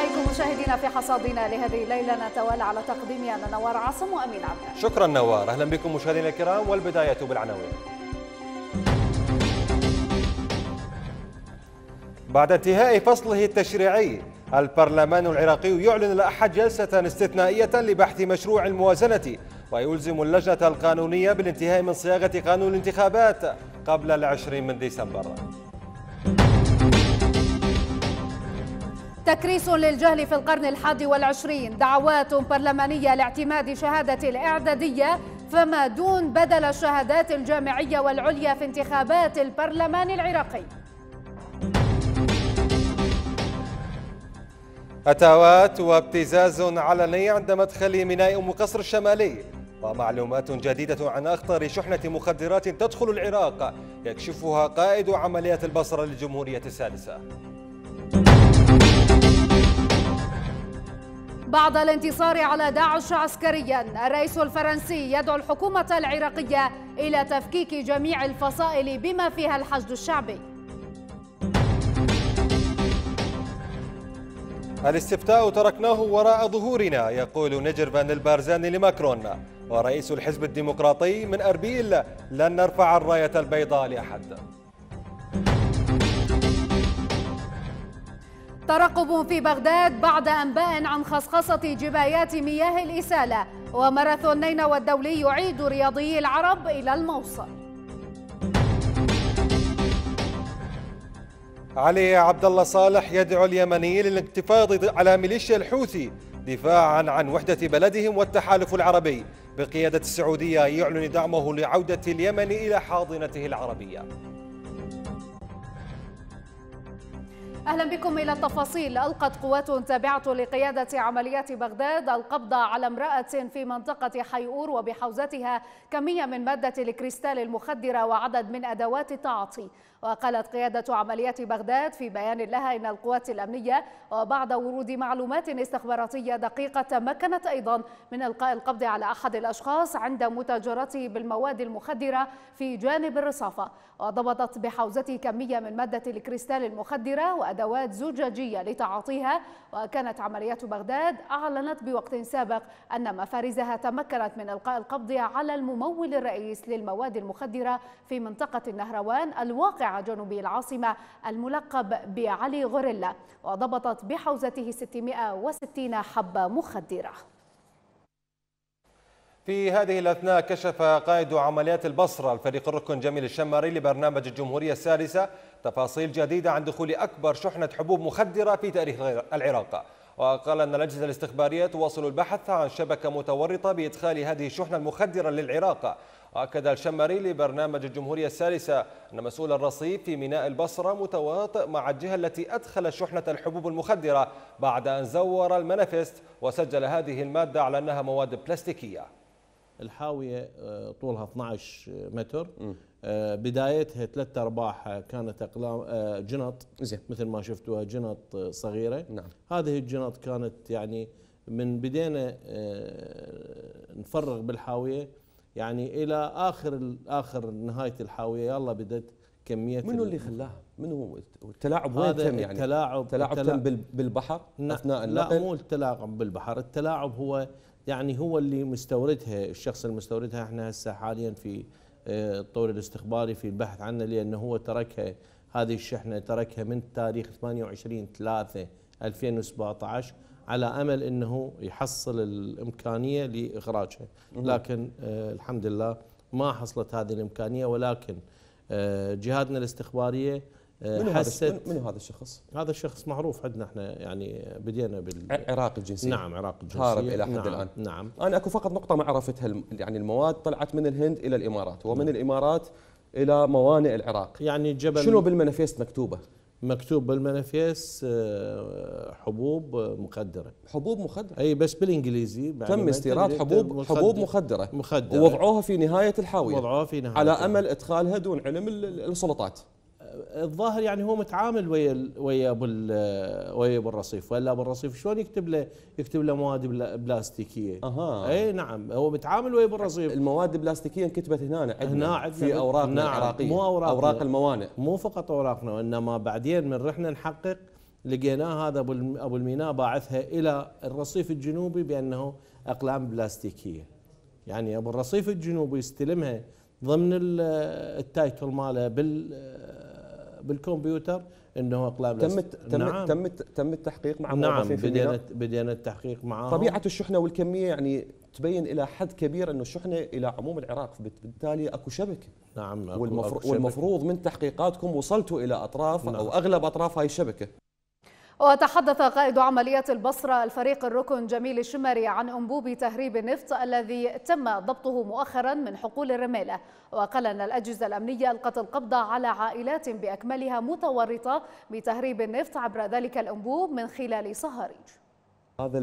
حيكم مشاهدينا في حصادنا لهذه الليله نتوالى على تقديمها انا نوار عاصم وامين عبد شكرا نوار اهلا بكم مشاهدينا الكرام والبدايه بالعناوين بعد انتهاء فصله التشريعي البرلمان العراقي يعلن الأحد جلسة استثنائية لبحث مشروع الموازنة ويلزم اللجنة القانونية بالانتهاء من صياغة قانون الانتخابات قبل العشرين من ديسمبر تكريس للجهل في القرن الحادي والعشرين دعوات برلمانية لاعتماد شهادة الإعدادية فما دون بدل الشهادات الجامعية والعليا في انتخابات البرلمان العراقي أتاوات وابتزاز علني عند مدخل ميناء أم قصر الشمالي ومعلومات جديدة عن أخطر شحنة مخدرات تدخل العراق يكشفها قائد عمليات البصرة للجمهورية السادسة بعد الانتصار على داعش عسكريا الرئيس الفرنسي يدعو الحكومة العراقية إلى تفكيك جميع الفصائل بما فيها الحشد الشعبي الاستفتاء تركناه وراء ظهورنا يقول نجر فان البارزان لماكرون ورئيس الحزب الديمقراطي من أربيل لن نرفع الراية البيضاء لأحد ترقب في بغداد بعد أنباء عن خصخصة جبايات مياه الإسالة وماراثون نينوى الدولي يعيد رياضي العرب إلى الموصل علي عبد الله صالح يدعو اليمنيين للانتفاض على ميليشيا الحوثي دفاعا عن وحدة بلدهم والتحالف العربي بقيادة السعودية يعلن دعمه لعودة اليمن إلى حاضنته العربية أهلا بكم إلى التفاصيل ألقت قوات تابعة لقيادة عمليات بغداد القبض على امرأة في منطقة حيور وبحوزتها كمية من مادة الكريستال المخدرة وعدد من أدوات التعاطي وقالت قيادة عمليات بغداد في بيان لها إن القوات الأمنية وبعد ورود معلومات استخباراتية دقيقة تمكنت أيضا من إلقاء القبض على أحد الأشخاص عند متاجرته بالمواد المخدرة في جانب الرصافة وضبطت بحوزته كمية من مادة الكريستال المخدرة وأدوات زجاجية لتعاطيها وكانت عمليات بغداد أعلنت بوقت سابق أن مفارزها تمكنت من إلقاء القبض على الممول الرئيس للمواد المخدرة في منطقة النهروان الواقعة جنوب العاصمة الملقب بعلي غوريلا وضبطت بحوزته 660 حبة مخدرة في هذه الأثناء كشف قائد عمليات البصرة الفريق الركن جميل الشمري لبرنامج الجمهورية السادسة تفاصيل جديدة عن دخول أكبر شحنة حبوب مخدرة في تاريخ العراق وقال أن الأجهزة الاستخبارية تواصل البحث عن شبكة متورطة بإدخال هذه الشحنة المخدرة للعراق وأكد الشمري لبرنامج الجمهورية الثالثة أن مسؤول الرصيف في ميناء البصرة متواطئ مع الجهة التي أدخل شحنة الحبوب المخدرة بعد أن زور المنافست وسجل هذه المادة على أنها مواد بلاستيكية الحاويه آه، طولها 12 متر آه، بدايتها ثلاث ارباعها كانت اقلام آه، جنط زين مثل ما شفتوها جنط صغيره نعم هذه الجنط كانت يعني من بدينا نفرغ بالحاويه يعني الى اخر اخر نهايه الحاويه يلا بدت كميه منو اللي خلاها؟ منو التلاعب وين تم يعني؟ التلاعب التلاعب تم بالبحر اثناء النقل لا مو التلاعب بالبحر، التلاعب هو يعني هو اللي مستوردها الشخص المستوردها احنا هسه حاليا في آه، الطور الاستخباري في البحث عنه لانه هو تركها هذه الشحنه تركها من تاريخ 28 3 2017 على امل انه يحصل الامكانيه لاخراجها لكن آه، الحمد لله ما حصلت هذه الامكانيه ولكن آه، جهادنا جهاتنا الاستخباريه آه، من حست هذا من هذا الشخص؟ هذا الشخص معروف عندنا احنا يعني بدينا بال عراقي الجنسيه نعم عراقي الجنسيه هارب الى نعم، حد نعم الان نعم انا اكو فقط نقطه ما عرفتها يعني المواد طلعت من الهند الى الامارات ومن نعم. الامارات الى موانئ العراق يعني جبل شنو بالمنافيست مكتوبه؟ مكتوب بالمنافيس آه، حبوب مخدره حبوب مخدره اي بس بالانجليزي تم يعني استيراد حبوب مخدرة حبوب مخدره مخدره ووضعوها في نهايه الحاويه وضعوها في نهايه على امل ادخالها دون علم السلطات الظاهر يعني هو متعامل ويا ويا ابو ويا ابو الرصيف ولا ابو الرصيف شلون يكتب له يكتب له مواد بلاستيكيه اها اي نعم هو متعامل ويا ابو الرصيف المواد البلاستيكيه انكتبت هنا عندنا هنا في اوراقنا نعم العراقيه مو اوراقنا اوراق الموانئ مو فقط اوراقنا وانما بعدين من رحنا نحقق لقيناه هذا ابو ابو الميناء باعثها الى الرصيف الجنوبي بانه اقلام بلاستيكيه يعني ابو الرصيف الجنوبي يستلمها ضمن التايتل ماله بال بالكمبيوتر انه اقلام تم نعم تم تم التحقيق مع نعم بدينا بدينا التحقيق معهم طبيعه الشحنه والكميه يعني تبين الى حد كبير انه الشحنه الى عموم العراق بالتالي اكو شبكه نعم أكو والمفروض, أكو شبكة. والمفروض من تحقيقاتكم وصلتوا الى اطراف نعم. او اغلب اطراف هاي الشبكه وتحدث قائد عملية البصرة الفريق الركن جميل الشمري عن أنبوب تهريب النفط الذي تم ضبطه مؤخرا من حقول الرمالة وقال أن الأجهزة الأمنية ألقت القبض على عائلات بأكملها متورطة بتهريب النفط عبر ذلك الأنبوب من خلال صهاريج هذا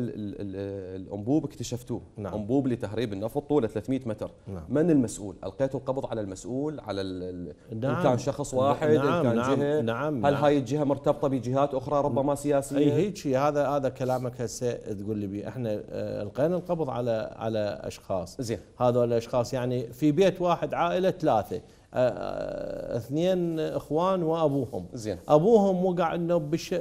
الانبوب اكتشفتوه نعم. انبوب لتهريب النفط طوله 300 متر نعم. من المسؤول القيتوا القبض على المسؤول على ال نعم. ان كان شخص واحد نعم. ان كان نعم. جهه نعم. هل نعم. هاي الجهه مرتبطه بجهات اخرى ربما سياسيه اي هيك هذا هذا كلامك هسه تقول لي بي احنا آه، القينا القبض على على اشخاص زين هذول الاشخاص يعني في بيت واحد عائله ثلاثه آه، آه، اثنين اخوان وابوهم زين ابوهم وقع انه بش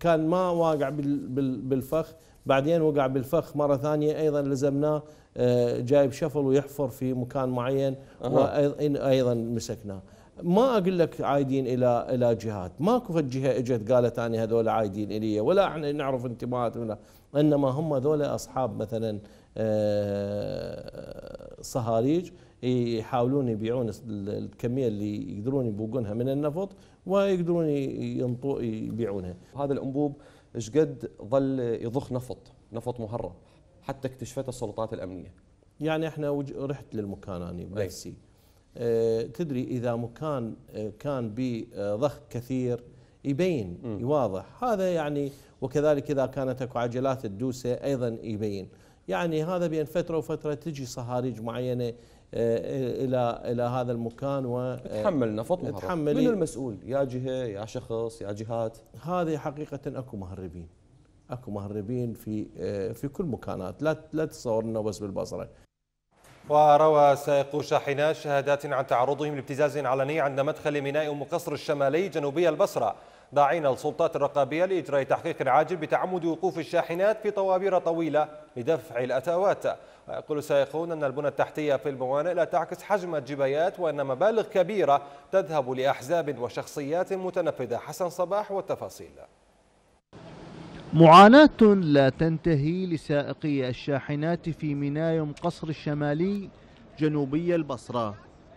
كان ما واقع بالفخ بعدين وقع بالفخ مره ثانيه ايضا لزمناه آه، جايب شفل ويحفر في مكان معين أه. وايضا مسكناه ما اقول لك عايدين الى الى جهات ماكو فد جهه اجت قالت اني هذول عايدين الي ولا احنا نعرف انتماءاتهم ولا انما هم ذولا اصحاب مثلا صهاريج يحاولون يبيعون الكميه اللي يقدرون يبوقونها من النفط ويقدرون ينطو يبيعونها. هذا الانبوب ايش قد ظل يضخ نفط، نفط مهرب حتى اكتشفته السلطات الامنيه. يعني احنا رحت للمكان انا بنفسي. اه تدري اذا مكان آه، كان بضخ آه، كثير يبين م. يواضح هذا يعني وكذلك اذا كانت اكو عجلات الدوسه ايضا يبين يعني هذا بين فتره وفتره تجي صهاريج معينه الى الى هذا المكان و تحمل نفط من المسؤول يا جهه يا شخص يا جهات هذه حقيقه اكو مهربين اكو مهربين في في كل مكانات لا لا تتصور انه بس بالبصره وروى سائقو شاحنات شهادات عن تعرضهم لابتزاز علني عند مدخل ميناء ام قصر الشمالي جنوبي البصره داعين السلطات الرقابيه لاجراء تحقيق عاجل بتعمد وقوف الشاحنات في طوابير طويله لدفع الاتاوات ويقول السائقون أن البنى التحتية في الموانئ لا تعكس حجم الجبايات وأن مبالغ كبيرة تذهب لأحزاب وشخصيات متنفذة حسن صباح والتفاصيل معاناة لا تنتهي لسائقي الشاحنات في ميناء قصر الشمالي جنوبي البصرة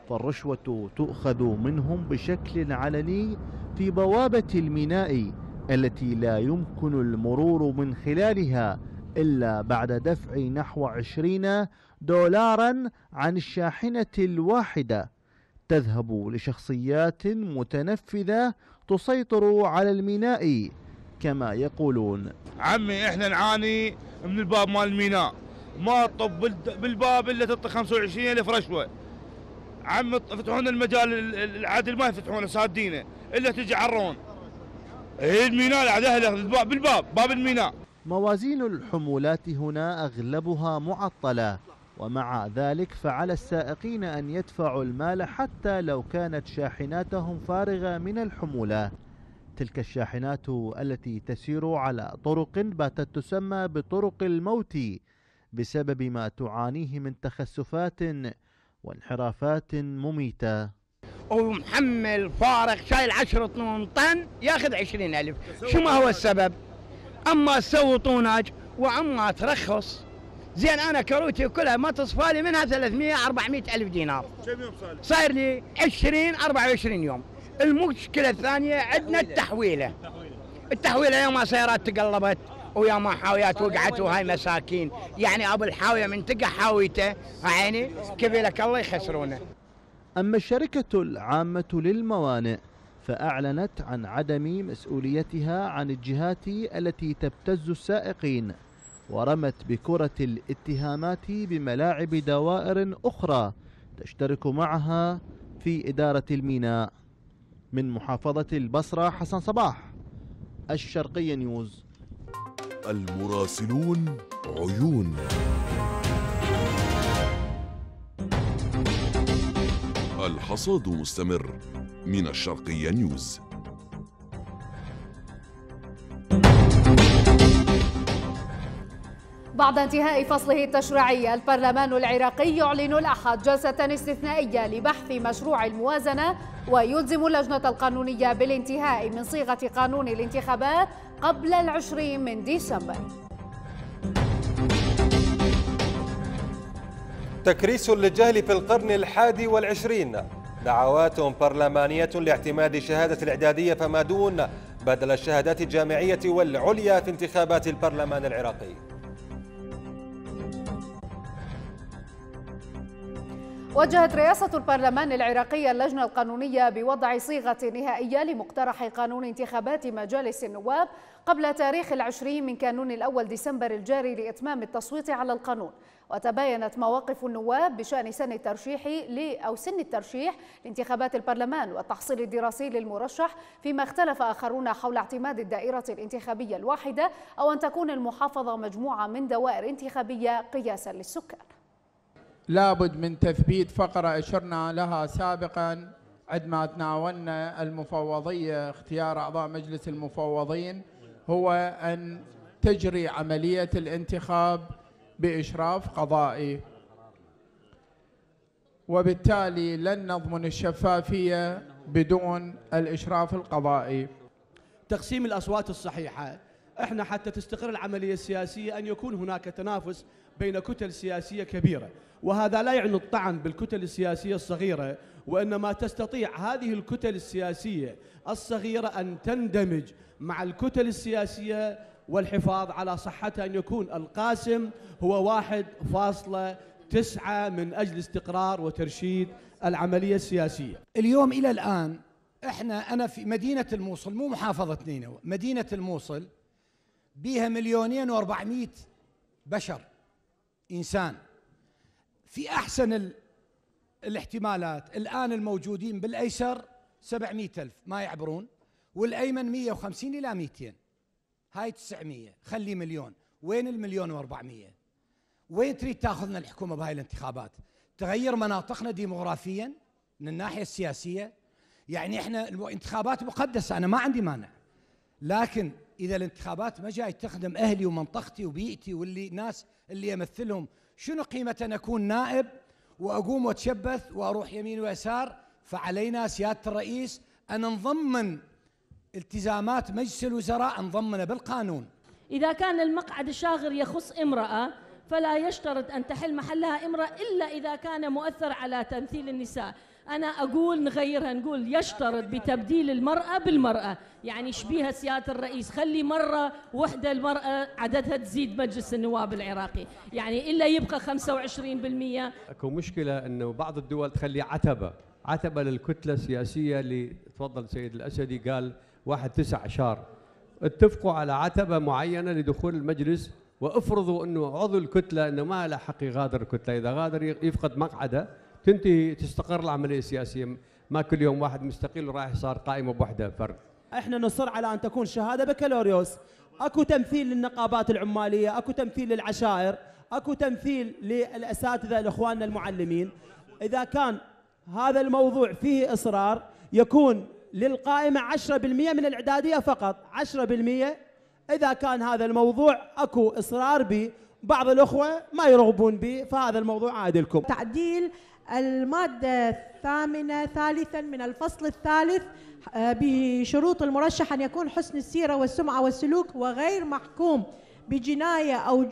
فالرشوة تؤخذ منهم بشكل علني في بوابة الميناء التي لا يمكن المرور من خلالها إلا بعد دفع نحو عشرين دولارا عن الشاحنة الواحدة تذهب لشخصيات متنفذة تسيطر على الميناء كما يقولون عمي احنا نعاني من الباب مال الميناء ما تطب بالباب الا تعطي 25 الف رشوه عم فتحون المجال العدل ما يفتحونه سادينه الا تجي عرون إيه، الميناء العدل بالباب باب الميناء موازين الحمولات هنا أغلبها معطلة ومع ذلك فعلى السائقين أن يدفعوا المال حتى لو كانت شاحناتهم فارغة من الحمولة تلك الشاحنات التي تسير على طرق باتت تسمى بطرق الموت بسبب ما تعانيه من تخسفات وانحرافات مميتة ومحمل فارغ شايل عشرة طن ياخذ عشرين ألف شو ما هو السبب اما تسوي طوناج واما ترخص زين انا كروتي كلها ما تصفى لي منها 300 400 الف دينار كم يوم صار صاير لي 20 24 يوم المشكله الثانيه عندنا التحويله التحويله يا ما سيارات تقلبت ويا ما حاويات وقعت وهاي طيب. مساكين يعني ابو الحاويه من تقع حاويته عيني كفيلك الله يخسرونه اما الشركه العامه للموانئ فأعلنت عن عدم مسؤوليتها عن الجهات التي تبتز السائقين ورمت بكرة الاتهامات بملاعب دوائر أخرى تشترك معها في إدارة الميناء من محافظة البصرة حسن صباح الشرقية نيوز المراسلون عيون الحصاد مستمر من الشرقية نيوز بعد انتهاء فصله التشريعي البرلمان العراقي يعلن الأحد جلسة استثنائية لبحث مشروع الموازنة ويلزم اللجنة القانونية بالانتهاء من صيغة قانون الانتخابات قبل العشرين من ديسمبر تكريس للجهل في القرن الحادي والعشرين دعوات برلمانية لاعتماد الشهادة الإعدادية فما دون بدل الشهادات الجامعية والعليا في انتخابات البرلمان العراقي وجهت رئاسة البرلمان العراقي اللجنة القانونية بوضع صيغة نهائية لمقترح قانون انتخابات مجالس النواب قبل تاريخ العشرين من كانون الأول ديسمبر الجاري لإتمام التصويت على القانون وتباينت مواقف النواب بشأن سن الترشيح أو سن الترشيح لانتخابات البرلمان والتحصيل الدراسي للمرشح فيما اختلف آخرون حول اعتماد الدائرة الانتخابية الواحدة أو أن تكون المحافظة مجموعة من دوائر انتخابية قياسا للسكان لابد من تثبيت فقرة أشرنا لها سابقا عندما تناولنا المفوضية اختيار أعضاء مجلس المفوضين هو أن تجري عملية الانتخاب بإشراف قضائي وبالتالي لن نضمن الشفافية بدون الإشراف القضائي تقسيم الأصوات الصحيحة احنا حتى تستقر العملية السياسية أن يكون هناك تنافس بين كتل سياسية كبيرة وهذا لا يعني الطعن بالكتل السياسية الصغيرة وإنما تستطيع هذه الكتل السياسية الصغيرة أن تندمج مع الكتل السياسية والحفاظ على صحته أن يكون القاسم هو 1.9 من أجل استقرار وترشيد العملية السياسية اليوم إلى الآن احنا أنا في مدينة الموصل مو محافظة نينوى مدينة الموصل بيها مليونين واربعمائة بشر إنسان في أحسن الاحتمالات الآن الموجودين بالأيسر سبعمائة ألف ما يعبرون والأيمن 150 إلى 200 هاي 900 خلي مليون وين المليون و400 وين تريد تاخذنا الحكومه بهاي الانتخابات تغير مناطقنا ديموغرافيا من الناحيه السياسيه يعني احنا الانتخابات مقدسه انا ما عندي مانع لكن اذا الانتخابات ما جاي تخدم اهلي ومنطقتي وبيئتي واللي ناس اللي يمثلهم شنو قيمه ان اكون نائب واقوم واتشبث واروح يمين ويسار فعلينا سياده الرئيس ان نضمن التزامات مجلس الوزراء انضمنا بالقانون إذا كان المقعد الشاغر يخص امرأة فلا يشترط أن تحل محلها امرأة إلا إذا كان مؤثر على تمثيل النساء أنا أقول نغيرها نقول يشترط بتبديل المرأة بالمرأة يعني شبيها سيادة الرئيس خلي مرة وحدة المرأة عددها تزيد مجلس النواب العراقي يعني إلا يبقى 25% أكو مشكلة أنه بعض الدول تخلي عتبة عتبة للكتلة السياسية اللي تفضل سيد الأسدي قال واحد تسع أشهر اتفقوا على عتبة معينة لدخول المجلس وافرضوا أنه عضو الكتلة أنه ما له حق يغادر الكتلة إذا غادر يفقد مقعده تنتهي تستقر العملية السياسية ما كل يوم واحد مستقيل ورايح صار قائمة بوحده فرد احنا نصر على أن تكون شهادة بكالوريوس اكو تمثيل للنقابات العمالية اكو تمثيل للعشائر اكو تمثيل للأساتذة لإخواننا المعلمين إذا كان هذا الموضوع فيه إصرار يكون للقائمة 10% من الإعدادية فقط 10% إذا كان هذا الموضوع أكو إصرار به بعض الأخوة ما يرغبون به فهذا الموضوع عادي لكم تعديل المادة الثامنة ثالثا من الفصل الثالث آه، بشروط المرشح أن يكون حسن السيرة والسمعة والسلوك وغير محكوم بجناية أو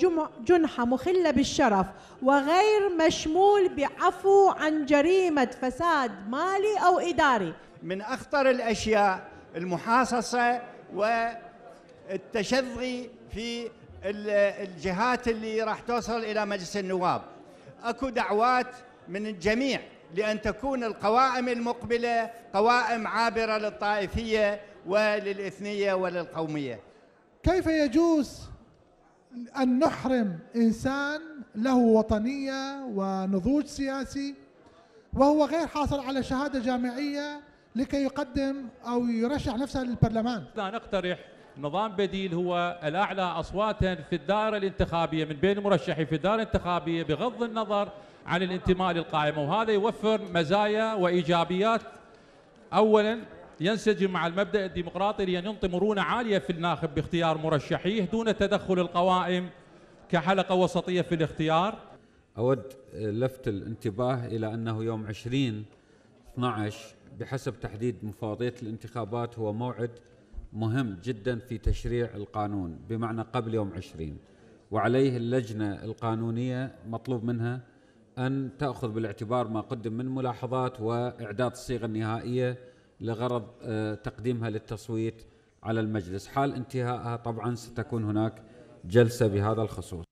جنحة مخلة بالشرف وغير مشمول بعفو عن جريمة فساد مالي أو إداري من أخطر الأشياء المحاصصة والتشظي في الجهات اللي راح توصل إلى مجلس النواب أكو دعوات من الجميع لأن تكون القوائم المقبلة قوائم عابرة للطائفية وللإثنية وللقومية كيف يجوز أن نحرم إنسان له وطنية ونضوج سياسي وهو غير حاصل على شهادة جامعية لكي يقدم أو يرشح نفسه للبرلمان لا نقترح نظام بديل هو الأعلى أصواتا في الدائرة الانتخابية من بين المرشحين في الدائرة الانتخابية بغض النظر عن الانتماء للقائمة وهذا يوفر مزايا وإيجابيات أولا ينسجم مع المبدأ الديمقراطي لأن ينطي مرونة عالية في الناخب باختيار مرشحيه دون تدخل القوائم كحلقة وسطية في الاختيار أود لفت الانتباه إلى أنه يوم 20 12 بحسب تحديد مفوضية الانتخابات هو موعد مهم جدا في تشريع القانون بمعنى قبل يوم عشرين وعليه اللجنة القانونية مطلوب منها أن تأخذ بالاعتبار ما قدم من ملاحظات وإعداد الصيغة النهائية لغرض آه، تقديمها للتصويت على المجلس حال انتهائها طبعا ستكون هناك جلسة بهذا الخصوص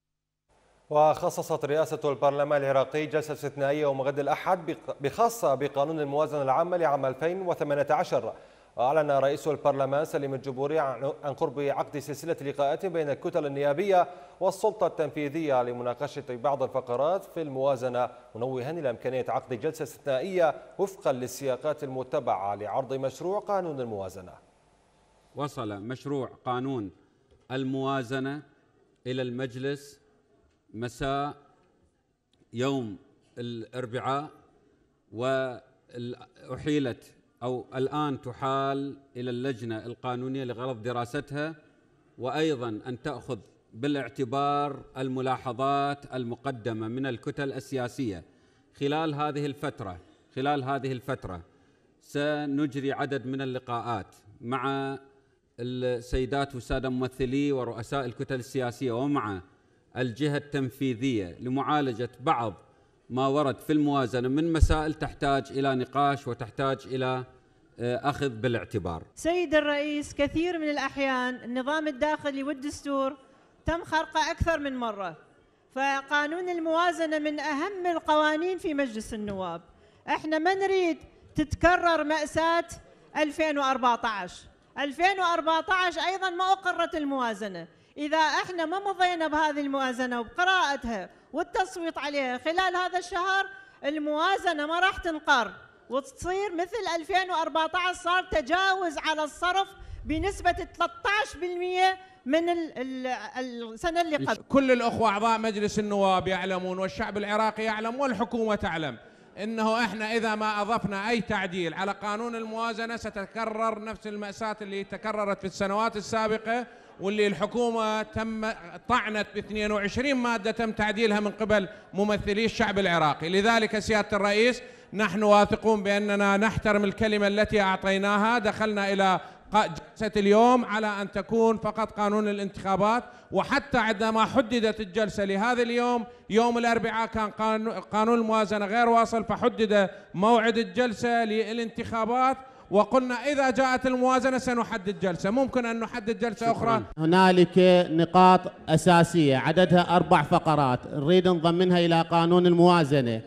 وخصصت رئاسة البرلمان العراقي جلسة استثنائية يوم غد الأحد بخاصة بقانون الموازنة العامة لعام 2018 وأعلن رئيس البرلمان سليم الجبوري عن قرب عقد سلسلة لقاءات بين الكتل النيابية والسلطة التنفيذية لمناقشة بعض الفقرات في الموازنة منوها إلى إمكانية عقد جلسة استثنائية وفقا للسياقات المتبعة لعرض مشروع قانون الموازنة وصل مشروع قانون الموازنة إلى المجلس مساء يوم الاربعاء واحيلت او الان تحال الى اللجنه القانونيه لغرض دراستها وايضا ان تاخذ بالاعتبار الملاحظات المقدمه من الكتل السياسيه خلال هذه الفتره خلال هذه الفتره سنجري عدد من اللقاءات مع السيدات والساده ممثلي ورؤساء الكتل السياسيه ومع الجهة التنفيذية لمعالجة بعض ما ورد في الموازنة من مسائل تحتاج إلى نقاش وتحتاج إلى آه، أخذ بالاعتبار سيد الرئيس كثير من الأحيان النظام الداخلي والدستور تم خرقه أكثر من مرة فقانون الموازنة من أهم القوانين في مجلس النواب احنا ما نريد تتكرر مأساة 2014 2014 أيضا ما أقرت الموازنة إذا إحنا ما مضينا بهذه الموازنة وبقراءتها والتصويت عليها خلال هذا الشهر الموازنة ما راح تنقر وتصير مثل 2014 صار تجاوز على الصرف بنسبة 13% من السنة اللي قبل كل الأخوة أعضاء مجلس النواب يعلمون والشعب العراقي يعلم والحكومة تعلم انه احنا اذا ما اضفنا اي تعديل على قانون الموازنه ستتكرر نفس الماساه اللي تكررت في السنوات السابقه واللي الحكومة تم طعنت ب 22 مادة تم تعديلها من قبل ممثلي الشعب العراقي لذلك سيادة الرئيس نحن واثقون بأننا نحترم الكلمة التي أعطيناها دخلنا إلى جلسة اليوم على أن تكون فقط قانون الانتخابات وحتى عندما حددت الجلسة لهذا اليوم يوم الأربعاء كان قانون الموازنة غير واصل فحدد موعد الجلسة للانتخابات وقلنا إذا جاءت الموازنة سنحدد جلسة ممكن أن نحدد جلسة شكرا. أخرى هنالك نقاط أساسية عددها أربع فقرات نريد نضمنها إلى قانون الموازنة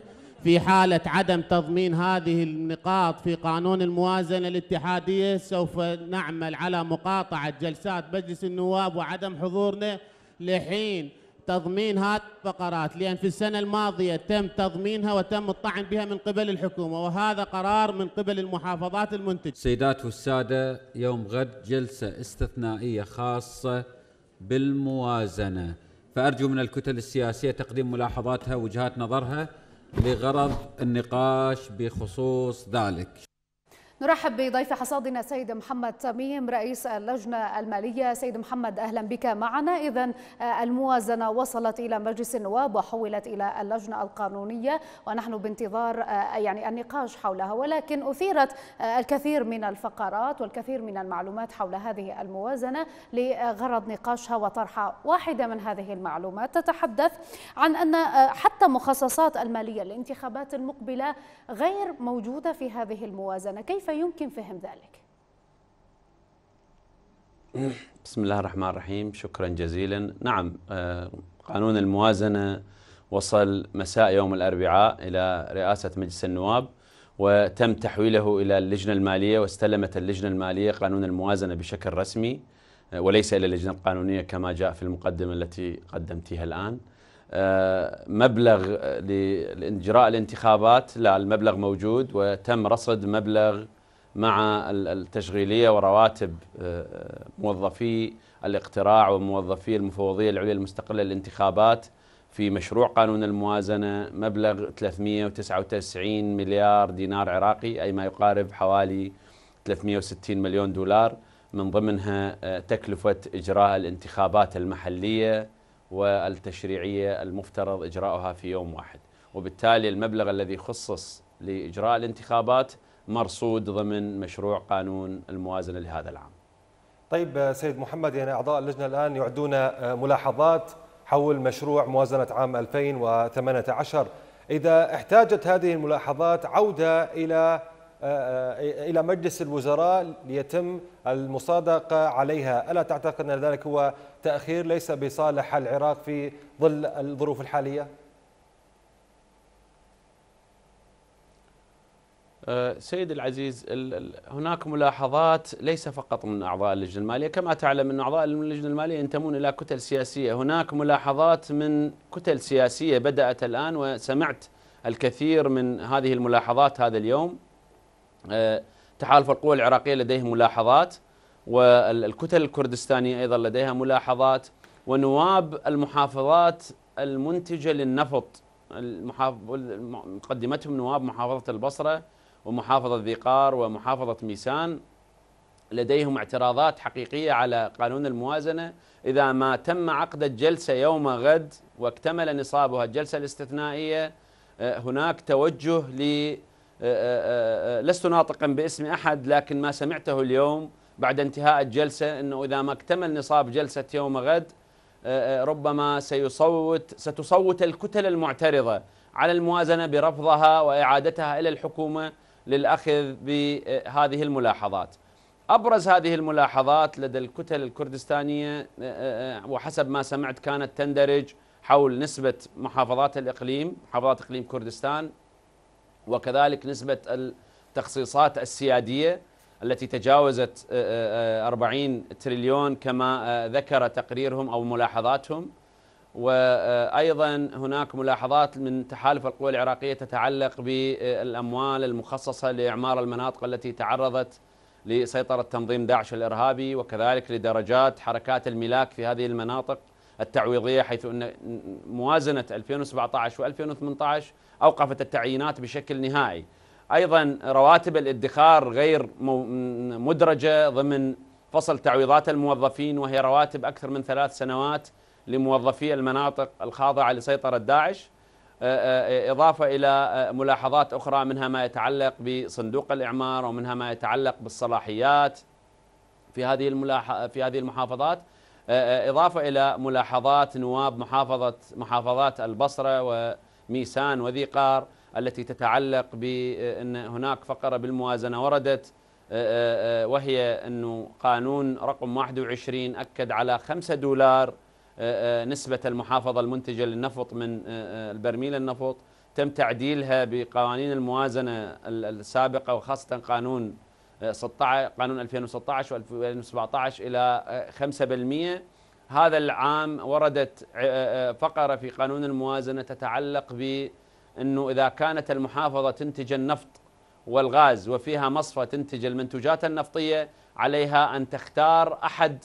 في حالة عدم تضمين هذه النقاط في قانون الموازنة الاتحادية سوف نعمل على مقاطعة جلسات مجلس النواب وعدم حضورنا لحين تضمين هات الفقرات لأن في السنة الماضية تم تضمينها وتم الطعن بها من قبل الحكومة وهذا قرار من قبل المحافظات المنتجة سيدات والسادة يوم غد جلسة استثنائية خاصة بالموازنة فأرجو من الكتل السياسية تقديم ملاحظاتها وجهات نظرها لغرض النقاش بخصوص ذلك نرحب بضيف حصادنا سيد محمد تميم رئيس اللجنة المالية سيد محمد أهلا بك معنا إذا آه، الموازنة وصلت إلى مجلس النواب وحولت إلى اللجنة القانونية ونحن بانتظار آه، يعني النقاش حولها ولكن أثيرت آه، الكثير من الفقرات والكثير من المعلومات حول هذه الموازنة لغرض نقاشها وطرح واحدة من هذه المعلومات تتحدث عن أن حتى مخصصات المالية للانتخابات المقبلة غير موجودة في هذه الموازنة كيف يمكن فهم ذلك؟ بسم الله الرحمن الرحيم شكرا جزيلا نعم آه، قانون الموازنة وصل مساء يوم الأربعاء إلى رئاسة مجلس النواب وتم تحويله إلى اللجنة المالية واستلمت اللجنة المالية قانون الموازنة بشكل رسمي آه، وليس إلى اللجنة القانونية كما جاء في المقدمة التي قدمتها الآن آه، مبلغ لإجراء الانتخابات لا المبلغ موجود وتم رصد مبلغ مع التشغيلية ورواتب آه، آه، موظفي الاقتراع وموظفي المفوضية العليا المستقلة للانتخابات في مشروع قانون الموازنة مبلغ 399 مليار دينار عراقي أي ما يقارب حوالي 360 مليون دولار من ضمنها آه، تكلفة إجراء الانتخابات المحلية والتشريعية المفترض إجراؤها في يوم واحد وبالتالي المبلغ الذي خصص لإجراء الانتخابات مرصود ضمن مشروع قانون الموازنة لهذا العام طيب آه، سيد محمد يعني أعضاء اللجنة الآن يعدون آه، ملاحظات حول مشروع موازنة عام 2018 إذا احتاجت هذه الملاحظات عودة إلى آه، إلى مجلس الوزراء ليتم المصادقة عليها ألا تعتقد أن ذلك هو تأخير ليس بصالح العراق في ظل الظروف الحالية؟ آه، سيد العزيز هناك ملاحظات ليس فقط من أعضاء اللجنة المالية كما تعلم أن أعضاء اللجنة المالية ينتمون إلى كتل سياسية هناك ملاحظات من كتل سياسية بدأت الآن وسمعت الكثير من هذه الملاحظات هذا اليوم آه، تحالف القوى العراقية لديه ملاحظات والكتل الكردستانية أيضا لديها ملاحظات ونواب المحافظات المنتجة للنفط مقدمتهم نواب محافظة البصرة ومحافظة ذيقار ومحافظة ميسان لديهم اعتراضات حقيقية على قانون الموازنة إذا ما تم عقد الجلسة يوم غد واكتمل نصابها الجلسة الاستثنائية آه، هناك توجه ل آه، آه، لست ناطقا باسم أحد لكن ما سمعته اليوم بعد انتهاء الجلسة أنه إذا ما اكتمل نصاب جلسة يوم غد ربما سيصوت ستصوت الكتل المعترضة على الموازنة برفضها وإعادتها إلى الحكومة للأخذ بهذه الملاحظات أبرز هذه الملاحظات لدى الكتل الكردستانية آه، آه، آه، وحسب ما سمعت كانت تندرج حول نسبة محافظات الإقليم محافظات إقليم كردستان وكذلك نسبة التخصيصات السيادية التي تجاوزت 40 تريليون كما ذكر تقريرهم أو ملاحظاتهم وايضا هناك ملاحظات من تحالف القوى العراقيه تتعلق بالاموال المخصصه لاعمار المناطق التي تعرضت لسيطره تنظيم داعش الارهابي وكذلك لدرجات حركات الملاك في هذه المناطق التعويضيه حيث ان موازنه 2017 و2018 اوقفت التعيينات بشكل نهائي. ايضا رواتب الادخار غير مدرجه ضمن فصل تعويضات الموظفين وهي رواتب اكثر من ثلاث سنوات لموظفي المناطق الخاضعة لسيطرة داعش آه، آه، إضافة إلى آه، ملاحظات أخرى منها ما يتعلق بصندوق الإعمار ومنها ما يتعلق بالصلاحيات في هذه الملاح... في هذه المحافظات إضافة إلى ملاحظات نواب محافظة محافظات البصرة وميسان وذي قار التي تتعلق بأن هناك فقرة بالموازنة وردت وهي أنه قانون رقم 21 أكد على 5 دولار آه، آه، نسبة المحافظة المنتجة للنفط من آه، البرميل النفط تم تعديلها بقوانين الموازنة السابقة وخاصة قانون 16 قانون 2016 و2017 إلى 5% هذا العام وردت فقرة في قانون الموازنة تتعلق بأنه إذا كانت المحافظة تنتج النفط والغاز وفيها مصفى تنتج المنتوجات النفطية عليها أن تختار أحد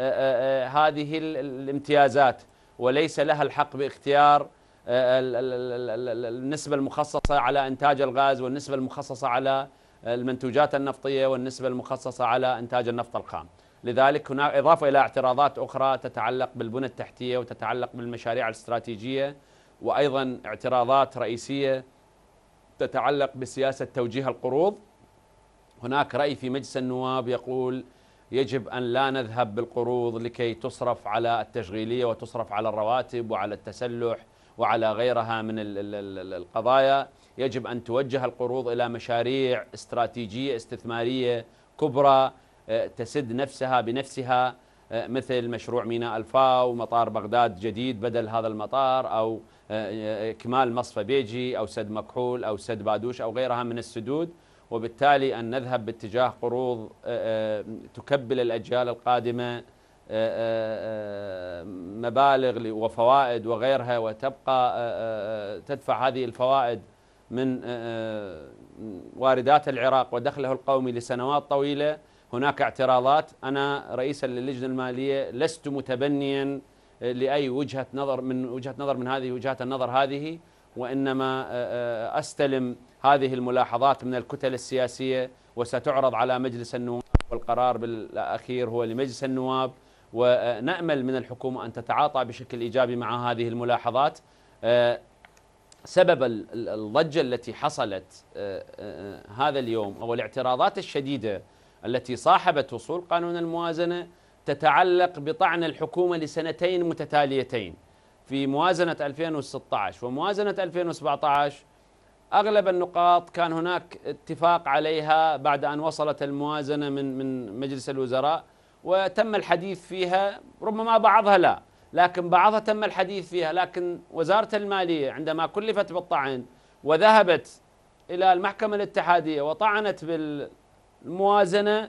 آه، آه، آه، هذه الامتيازات وليس لها الحق باختيار النسبة المخصصة على إنتاج الغاز والنسبة المخصصة على المنتوجات النفطية والنسبة المخصصة على إنتاج النفط الخام لذلك هناك إضافة إلى اعتراضات أخرى تتعلق بالبنى التحتية وتتعلق بالمشاريع الاستراتيجية وأيضا اعتراضات رئيسية تتعلق بسياسة توجيه القروض هناك رأي في مجلس النواب يقول يجب أن لا نذهب بالقروض لكي تصرف على التشغيلية وتصرف على الرواتب وعلى التسلح وعلى غيرها من القضايا يجب أن توجه القروض إلى مشاريع استراتيجية استثمارية كبرى آه، تسد نفسها بنفسها آه، مثل مشروع ميناء الفاو مطار بغداد جديد بدل هذا المطار أو إكمال آه، مصفى بيجي أو سد مكحول أو سد بادوش أو غيرها من السدود وبالتالي أن نذهب باتجاه قروض آه، آه، تكبل الأجيال القادمة آه، مبالغ وفوائد وغيرها وتبقى تدفع هذه الفوائد من واردات العراق ودخله القومي لسنوات طويلة هناك اعتراضات أنا رئيسا للجنة المالية لست متبنيا لأي وجهة نظر من وجهة نظر من هذه وجهات النظر هذه وإنما آه، آه، أستلم هذه الملاحظات من الكتل السياسية وستعرض على مجلس النواب والقرار بالأخير هو لمجلس النواب ونأمل من الحكومة أن تتعاطى بشكل إيجابي مع هذه الملاحظات آه، سبب الضجة التي حصلت هذا اليوم أو الاعتراضات الشديدة التي صاحبت وصول قانون الموازنة تتعلق بطعن الحكومة لسنتين متتاليتين في موازنة 2016 وموازنة 2017 أغلب النقاط كان هناك اتفاق عليها بعد أن وصلت الموازنة من من مجلس الوزراء وتم الحديث فيها ربما بعضها لا لكن بعضها تم الحديث فيها لكن وزارة المالية عندما كلفت بالطعن وذهبت إلى المحكمة الاتحادية وطعنت بالموازنة آه،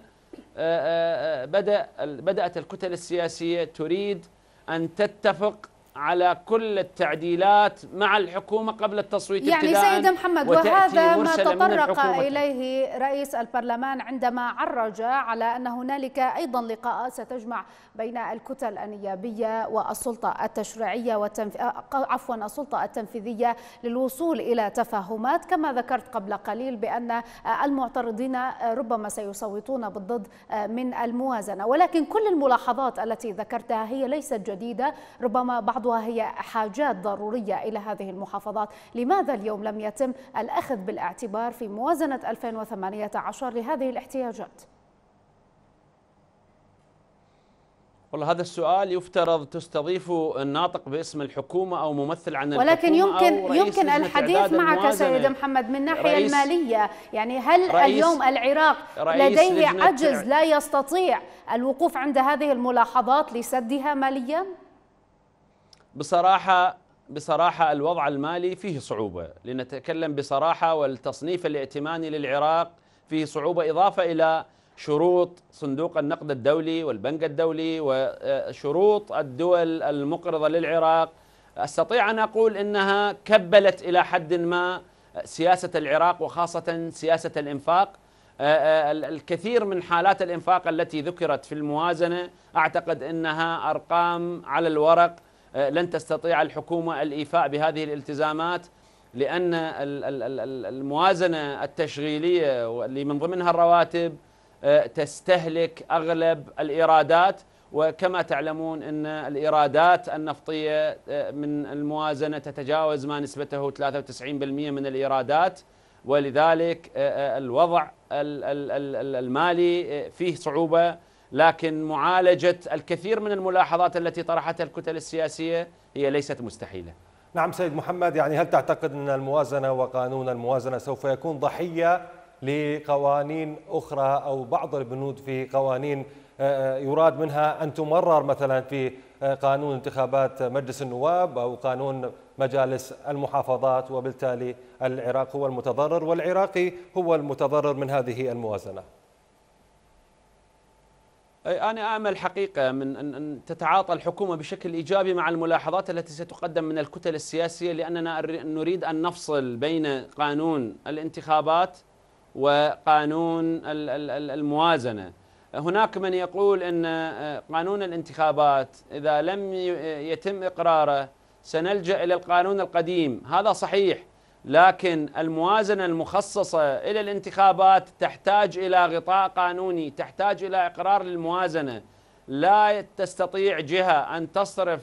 آه، آه، بدأ بدأت الكتل السياسية تريد أن تتفق على كل التعديلات مع الحكومة قبل التصويت يعني ابتداء يعني سيد محمد وهذا ما تطرق إليه رئيس البرلمان عندما عرج على أن هنالك أيضا لقاء ستجمع بين الكتل النيابية والسلطة التشريعية والتنف... آه، عفوا السلطة التنفيذية للوصول إلى تفاهمات كما ذكرت قبل قليل بأن المعترضين ربما سيصوتون بالضد من الموازنة ولكن كل الملاحظات التي ذكرتها هي ليست جديدة ربما بعض وهي حاجات ضرورية إلى هذه المحافظات لماذا اليوم لم يتم الأخذ بالاعتبار في موازنة 2018 لهذه الاحتياجات؟ والله هذا السؤال يفترض تستضيف الناطق باسم الحكومه او ممثل عن ولكن يمكن يمكن الحديث معك سيد محمد من ناحيه الماليه يعني هل اليوم العراق لديه عجز لا يستطيع الوقوف عند هذه الملاحظات لسدها ماليا؟ بصراحة بصراحة الوضع المالي فيه صعوبة لنتكلم بصراحة والتصنيف الائتماني للعراق فيه صعوبة إضافة إلى شروط صندوق النقد الدولي والبنك الدولي وشروط آه، الدول المقرضة للعراق أستطيع أن أقول أنها كبلت إلى حد ما سياسة العراق وخاصة سياسة الإنفاق آه، آه، الكثير من حالات الإنفاق التي ذكرت في الموازنة أعتقد أنها أرقام على الورق آه، لن تستطيع الحكومة الإيفاء بهذه الالتزامات لأن الموازنة التشغيلية اللي من ضمنها الرواتب آه، تستهلك أغلب الإيرادات وكما تعلمون أن الإيرادات النفطية آه، من الموازنة تتجاوز ما نسبته 93% من الإيرادات ولذلك الوضع المالي فيه صعوبة لكن معالجة الكثير من الملاحظات التي طرحتها الكتل السياسية هي ليست مستحيلة نعم سيد محمد يعني هل تعتقد أن الموازنة وقانون الموازنة سوف يكون ضحية لقوانين أخرى أو بعض البنود في قوانين آه، آه، يراد منها أن تمرر مثلا في آه، قانون انتخابات مجلس النواب أو قانون مجالس المحافظات وبالتالي العراق هو المتضرر والعراقي هو المتضرر من هذه الموازنة أنا آمل حقيقة من أن تتعاطى الحكومة بشكل إيجابي مع الملاحظات التي ستقدم من الكتل السياسية لأننا نريد أن نفصل بين قانون الانتخابات وقانون الموازنة هناك من يقول أن آه، قانون الانتخابات إذا لم يتم إقراره سنلجأ إلى القانون القديم هذا صحيح لكن الموازنه المخصصه الى الانتخابات تحتاج الى غطاء قانوني، تحتاج الى اقرار للموازنه. لا تستطيع جهه ان تصرف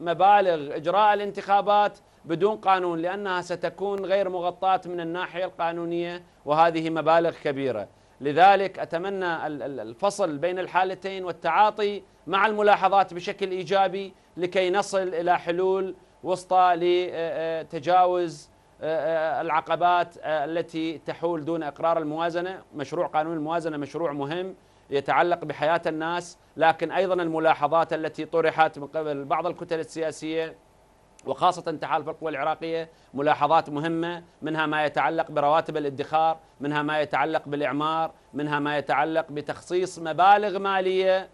مبالغ اجراء الانتخابات بدون قانون لانها ستكون غير مغطاه من الناحيه القانونيه وهذه مبالغ كبيره. لذلك اتمنى الفصل بين الحالتين والتعاطي مع الملاحظات بشكل ايجابي لكي نصل الى حلول وسطى لتجاوز العقبات التي تحول دون إقرار الموازنة مشروع قانون الموازنة مشروع مهم يتعلق بحياة الناس لكن أيضا الملاحظات التي طرحت من قبل بعض الكتل السياسية وخاصة تحالف القوى العراقية ملاحظات مهمة منها ما يتعلق برواتب الادخار منها ما يتعلق بالإعمار منها ما يتعلق بتخصيص مبالغ مالية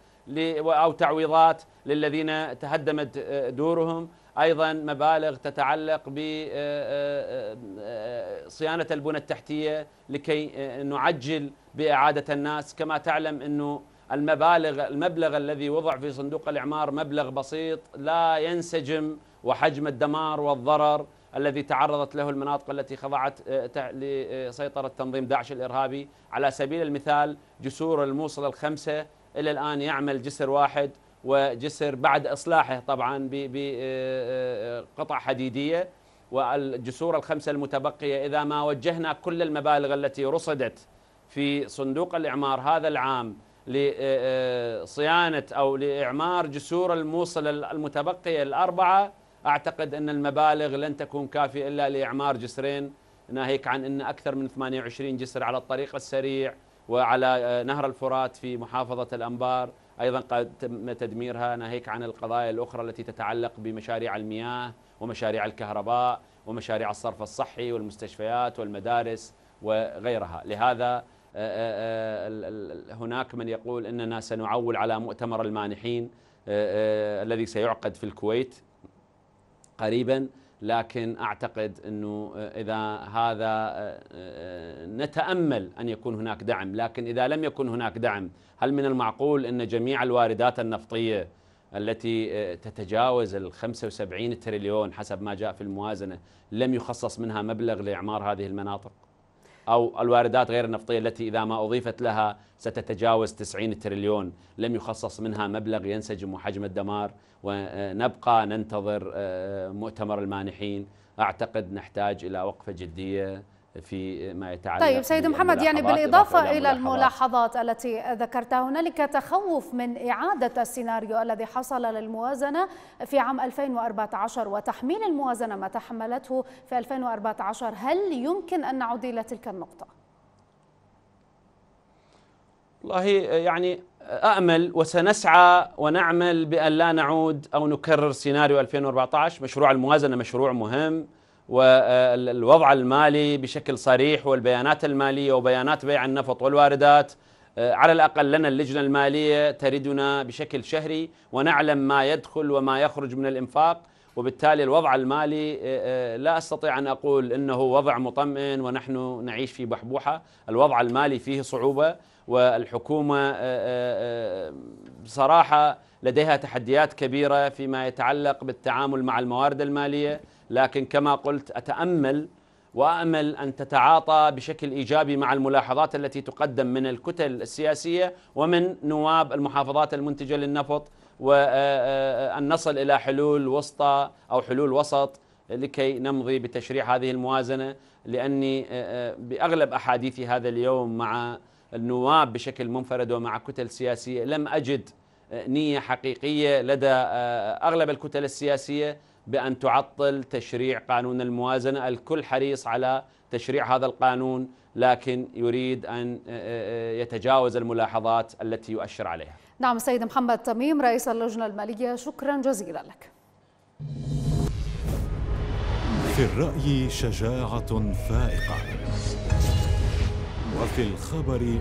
أو تعويضات للذين تهدمت دورهم أيضا مبالغ تتعلق بصيانة آه، آه، آه، البنى التحتية لكي نعجل بإعادة الناس كما تعلم أنه المبالغ المبلغ الذي وضع في صندوق الإعمار مبلغ بسيط لا ينسجم وحجم الدمار والضرر الذي تعرضت له المناطق التي خضعت لسيطرة تنظيم داعش الإرهابي على سبيل المثال جسور الموصل الخمسة إلى الآن يعمل جسر واحد وجسر بعد إصلاحه طبعا بقطع آه، آه، حديدية والجسور الخمسة المتبقية إذا ما وجهنا كل المبالغ التي رصدت في صندوق الإعمار هذا العام لصيانة آه، أو لإعمار جسور الموصل المتبقية الأربعة أعتقد أن المبالغ لن تكون كافية إلا لإعمار جسرين ناهيك عن أن أكثر من 28 جسر على الطريق السريع وعلى نهر الفرات في محافظة الأنبار أيضا قد تم تدميرها ناهيك عن القضايا الأخرى التي تتعلق بمشاريع المياه ومشاريع الكهرباء ومشاريع الصرف الصحي والمستشفيات والمدارس وغيرها لهذا آه، آه، آه، هناك من يقول أننا سنعول على مؤتمر المانحين الذي سيعقد في الكويت قريباً لكن اعتقد انه آه، اذا هذا آه، آه، نتامل ان يكون هناك دعم، لكن اذا لم يكن هناك دعم، هل من المعقول ان جميع الواردات النفطيه التي تتجاوز ال 75 تريليون حسب ما جاء في الموازنه لم يخصص منها مبلغ لاعمار هذه المناطق؟ أو الواردات غير النفطية التي إذا ما أضيفت لها ستتجاوز 90 تريليون لم يخصص منها مبلغ ينسجم وحجم الدمار ونبقى ننتظر آه، مؤتمر المانحين أعتقد نحتاج إلى وقفة جدية في ما يتعلق طيب سيد محمد يعني بالإضافة إلى الملاحظات التي ذكرتها هنالك تخوف من إعادة السيناريو الذي حصل للموازنة في عام 2014 وتحميل الموازنة ما تحملته في 2014 هل يمكن أن نعود إلى تلك النقطة؟ والله يعني أأمل وسنسعى ونعمل بأن لا نعود أو نكرر سيناريو 2014 مشروع الموازنة مشروع مهم والوضع المالي بشكل صريح والبيانات المالية وبيانات بيع النفط والواردات آه، على الأقل لنا اللجنة المالية تردنا بشكل شهري ونعلم ما يدخل وما يخرج من الإنفاق وبالتالي الوضع المالي آه، آه، لا استطيع ان اقول انه وضع مطمئن ونحن نعيش في بحبوحه، الوضع المالي فيه صعوبه والحكومه بصراحه لديها تحديات كبيره فيما يتعلق بالتعامل مع الموارد الماليه لكن كما قلت أتأمل وأمل أن تتعاطى بشكل إيجابي مع الملاحظات التي تقدم من الكتل السياسية ومن نواب المحافظات المنتجة للنفط وأن نصل إلى حلول وسطى أو حلول وسط لكي نمضي بتشريع هذه الموازنة لأني بأغلب أحاديثي هذا اليوم مع النواب بشكل منفرد ومع كتل سياسية لم أجد نية حقيقية لدى أغلب الكتل السياسية بأن تعطل تشريع قانون الموازنة الكل حريص على تشريع هذا القانون لكن يريد أن آه، آه، آه، يتجاوز الملاحظات التي يؤشر عليها نعم السيد محمد تميم رئيس اللجنة المالية شكرا جزيلا لك في الرأي شجاعة فائقة وفي الخبر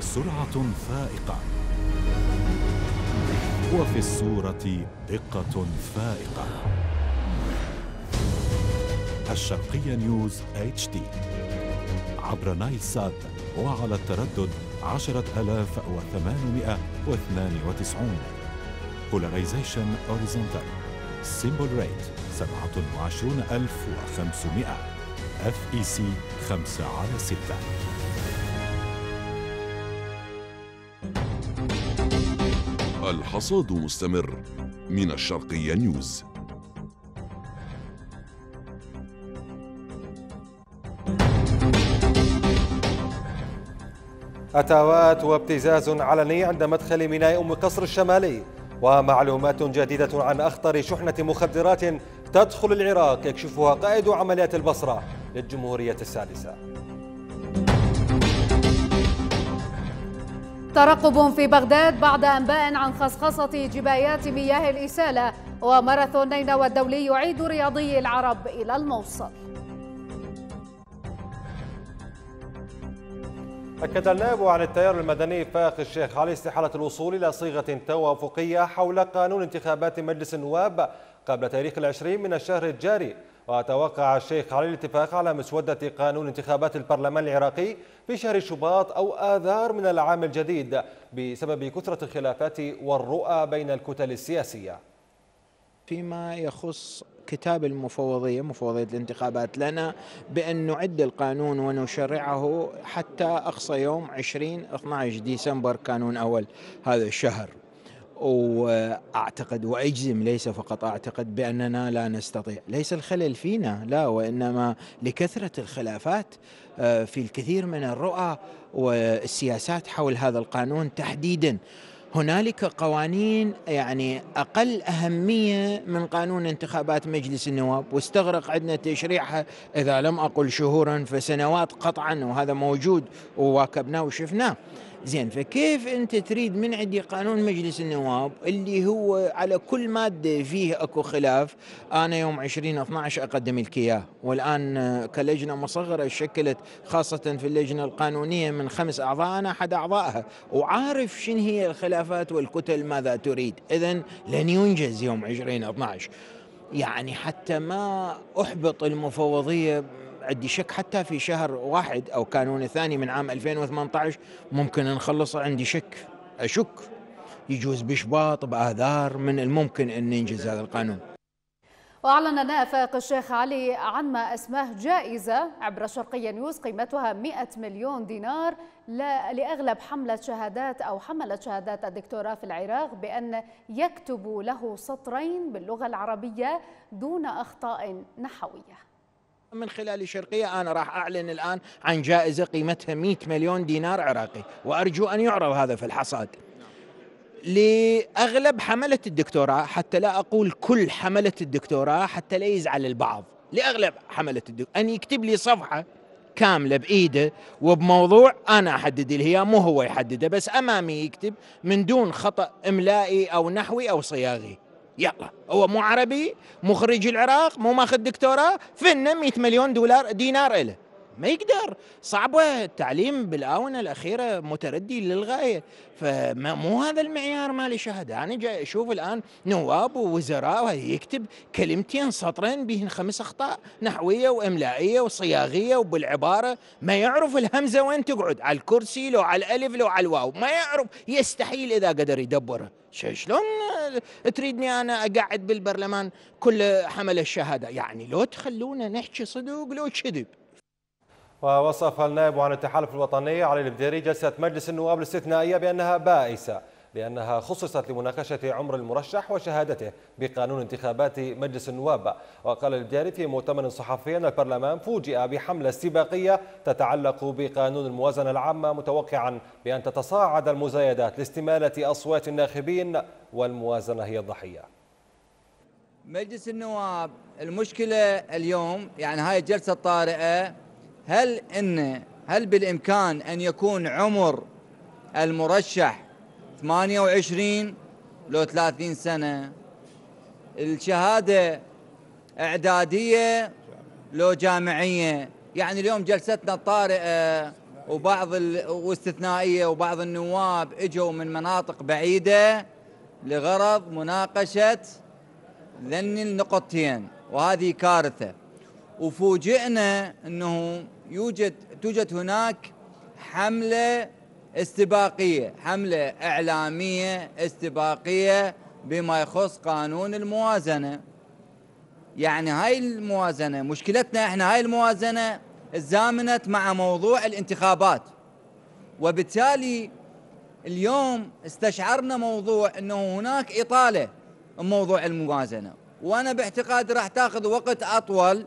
سرعة فائقة وفي الصورة دقة فائقة الشرقية نيوز اتش دي عبر نايل سات وعلى التردد 10892 بولاريزيشن اوريزونتال سيمبل ريت 27500 اف اي سي 5 على 6 الحصاد مستمر من الشرقية نيوز أتاوات وابتزاز علني عند مدخل ميناء أم قصر الشمالي ومعلومات جديدة عن أخطر شحنة مخدرات تدخل العراق يكشفها قائد عمليات البصرة للجمهورية السادسة ترقب في بغداد بعد أنباء عن خصخصة جبايات مياه الإسالة وماراثون نينوى الدولي يعيد رياضي العرب إلى الموصل أكد النائب عن التيار المدني فاق الشيخ علي استحالة الوصول إلى صيغة توافقية حول قانون انتخابات مجلس النواب قبل تاريخ العشرين من الشهر الجاري وتوقع الشيخ علي الاتفاق على مسودة قانون انتخابات البرلمان العراقي في شهر شباط أو آذار من العام الجديد بسبب كثرة الخلافات والرؤى بين الكتل السياسية فيما يخص كتاب المفوضية مفوضية الانتخابات لنا بأن نعد القانون ونشرعه حتى أقصى يوم 20 12 ديسمبر كانون أول هذا الشهر واعتقد واجزم ليس فقط اعتقد باننا لا نستطيع، ليس الخلل فينا لا وانما لكثره الخلافات آه، في الكثير من الرؤى والسياسات حول هذا القانون تحديدا. هنالك قوانين يعني اقل اهميه من قانون انتخابات مجلس النواب واستغرق عندنا تشريعها اذا لم اقل شهورا فسنوات قطعا وهذا موجود وواكبناه وشفناه. زين فكيف أنت تريد من عندي قانون مجلس النواب اللي هو على كل مادة فيه أكو خلاف أنا يوم 20 12 أقدم لك إياه والآن كلجنة مصغرة شكلت خاصة في اللجنة القانونية من خمس أعضاء أنا أحد أعضائها وعارف شن هي الخلافات والكتل ماذا تريد إذا لن ينجز يوم 20 12 يعني حتى ما أحبط المفوضية عندي شك حتى في شهر واحد أو كانون الثاني من عام 2018 ممكن نخلص عندي شك أشك يجوز بشباط بآذار من الممكن أن ننجز هذا القانون وأعلن نائب الشيخ علي عن ما أسماه جائزة عبر شرقية نيوز قيمتها 100 مليون دينار لأغلب حملة شهادات أو حملة شهادات الدكتوراه في العراق بأن يكتب له سطرين باللغة العربية دون أخطاء نحوية من خلال شرقية أنا راح أعلن الآن عن جائزة قيمتها 100 مليون دينار عراقي وأرجو أن يعرض هذا في الحصاد لأغلب حملة الدكتوراه حتى لا أقول كل حملة الدكتوراه حتى لا يزعل البعض لأغلب حملة الدكتوراه أن يكتب لي صفحة كامله بايده وبموضوع انا احدد اللي هي مو هو يحدده بس امامي يكتب من دون خطا املائي او نحوي او صياغي يلا هو مو عربي مخرج العراق مو ماخذ دكتوراه فنه 100 مليون دولار دينار له ما يقدر صعبة التعليم بالآونة الأخيرة متردي للغاية فمو هذا المعيار مال الشهادة أنا جاي أشوف الآن نواب ووزراء يكتب كلمتين سطرين بهن خمس أخطاء نحوية وإملائية وصياغية وبالعبارة ما يعرف الهمزة وين تقعد على الكرسي لو على الألف لو على الواو ما يعرف يستحيل إذا قدر يدبره شلون تريدني انا اقعد بالبرلمان كل حمل الشهاده يعني لو تخلونا نحكي صدق لو كذب ووصف النائب عن التحالف الوطني علي البديري جلسة مجلس النواب الاستثنائية بأنها بائسة لأنها خصصت لمناقشة عمر المرشح وشهادته بقانون انتخابات مجلس النواب وقال البديري في مؤتمر صحفي أن البرلمان فوجئ بحملة استباقية تتعلق بقانون الموازنة العامة متوقعا بأن تتصاعد المزايدات لاستمالة أصوات الناخبين والموازنة هي الضحية مجلس النواب المشكلة اليوم يعني هاي الجلسة الطارئة هل ان هل بالامكان ان يكون عمر المرشح 28 لو 30 سنه الشهاده اعداديه لو جامعيه يعني اليوم جلستنا الطارئه وبعض واستثنائيه وبعض النواب اجوا من مناطق بعيده لغرض مناقشه ذن النقطتين وهذه كارثه وفوجئنا انه يوجد توجد هناك حملة استباقية حملة إعلامية استباقية بما يخص قانون الموازنة يعني هاي الموازنة مشكلتنا احنا هاي الموازنة تزامنت مع موضوع الانتخابات وبالتالي اليوم استشعرنا موضوع انه هناك اطاله موضوع الموازنه وانا باعتقادي راح تاخذ وقت اطول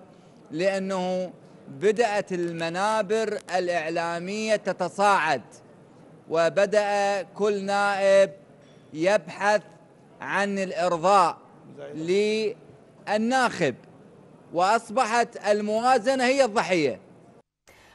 لانه بدأت المنابر الإعلامية تتصاعد وبدأ كل نائب يبحث عن الإرضاء للناخب وأصبحت الموازنة هي الضحية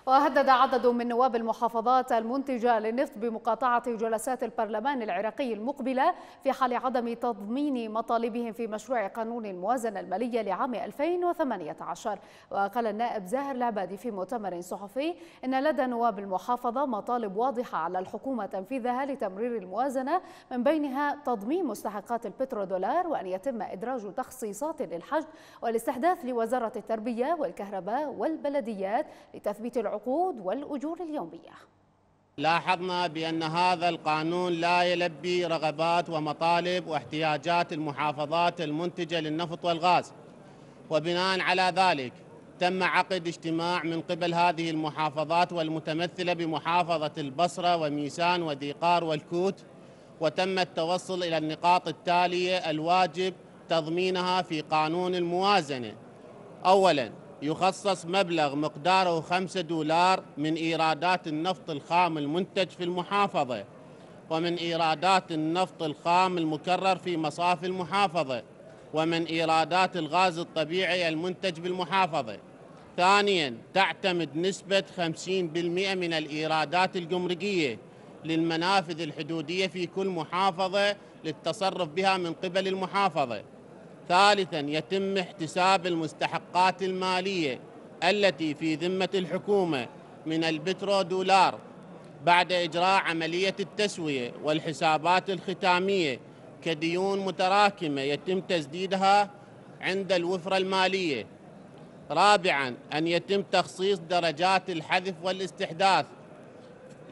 وهدد عدد من نواب المحافظات المنتجة للنفط بمقاطعة جلسات البرلمان العراقي المقبلة في حال عدم تضمين مطالبهم في مشروع قانون الموازنة المالية لعام 2018 وقال النائب زاهر العبادي في مؤتمر صحفي أن لدى نواب المحافظة مطالب واضحة على الحكومة تنفيذها لتمرير الموازنة من بينها تضمين مستحقات البترودولار وأن يتم إدراج تخصيصات للحج والاستحداث لوزارة التربية والكهرباء والبلديات لتثبيت العروض العقود والأجور اليومية لاحظنا بأن هذا القانون لا يلبي رغبات ومطالب واحتياجات المحافظات المنتجة للنفط والغاز وبناء على ذلك تم عقد اجتماع من قبل هذه المحافظات والمتمثلة بمحافظة البصرة وميسان وديقار والكوت وتم التوصل إلى النقاط التالية الواجب تضمينها في قانون الموازنة أولاً يخصص مبلغ مقداره 5 دولار من إيرادات النفط الخام المنتج في المحافظة ومن إيرادات النفط الخام المكرر في مصافي المحافظة ومن إيرادات الغاز الطبيعي المنتج بالمحافظة ثانيا تعتمد نسبة 50% من الإيرادات الجمركية للمنافذ الحدودية في كل محافظة للتصرف بها من قبل المحافظة ثالثا يتم احتساب المستحقات المالية التي في ذمة الحكومة من البترو دولار بعد إجراء عملية التسوية والحسابات الختامية كديون متراكمة يتم تسديدها عند الوفرة المالية رابعا أن يتم تخصيص درجات الحذف والاستحداث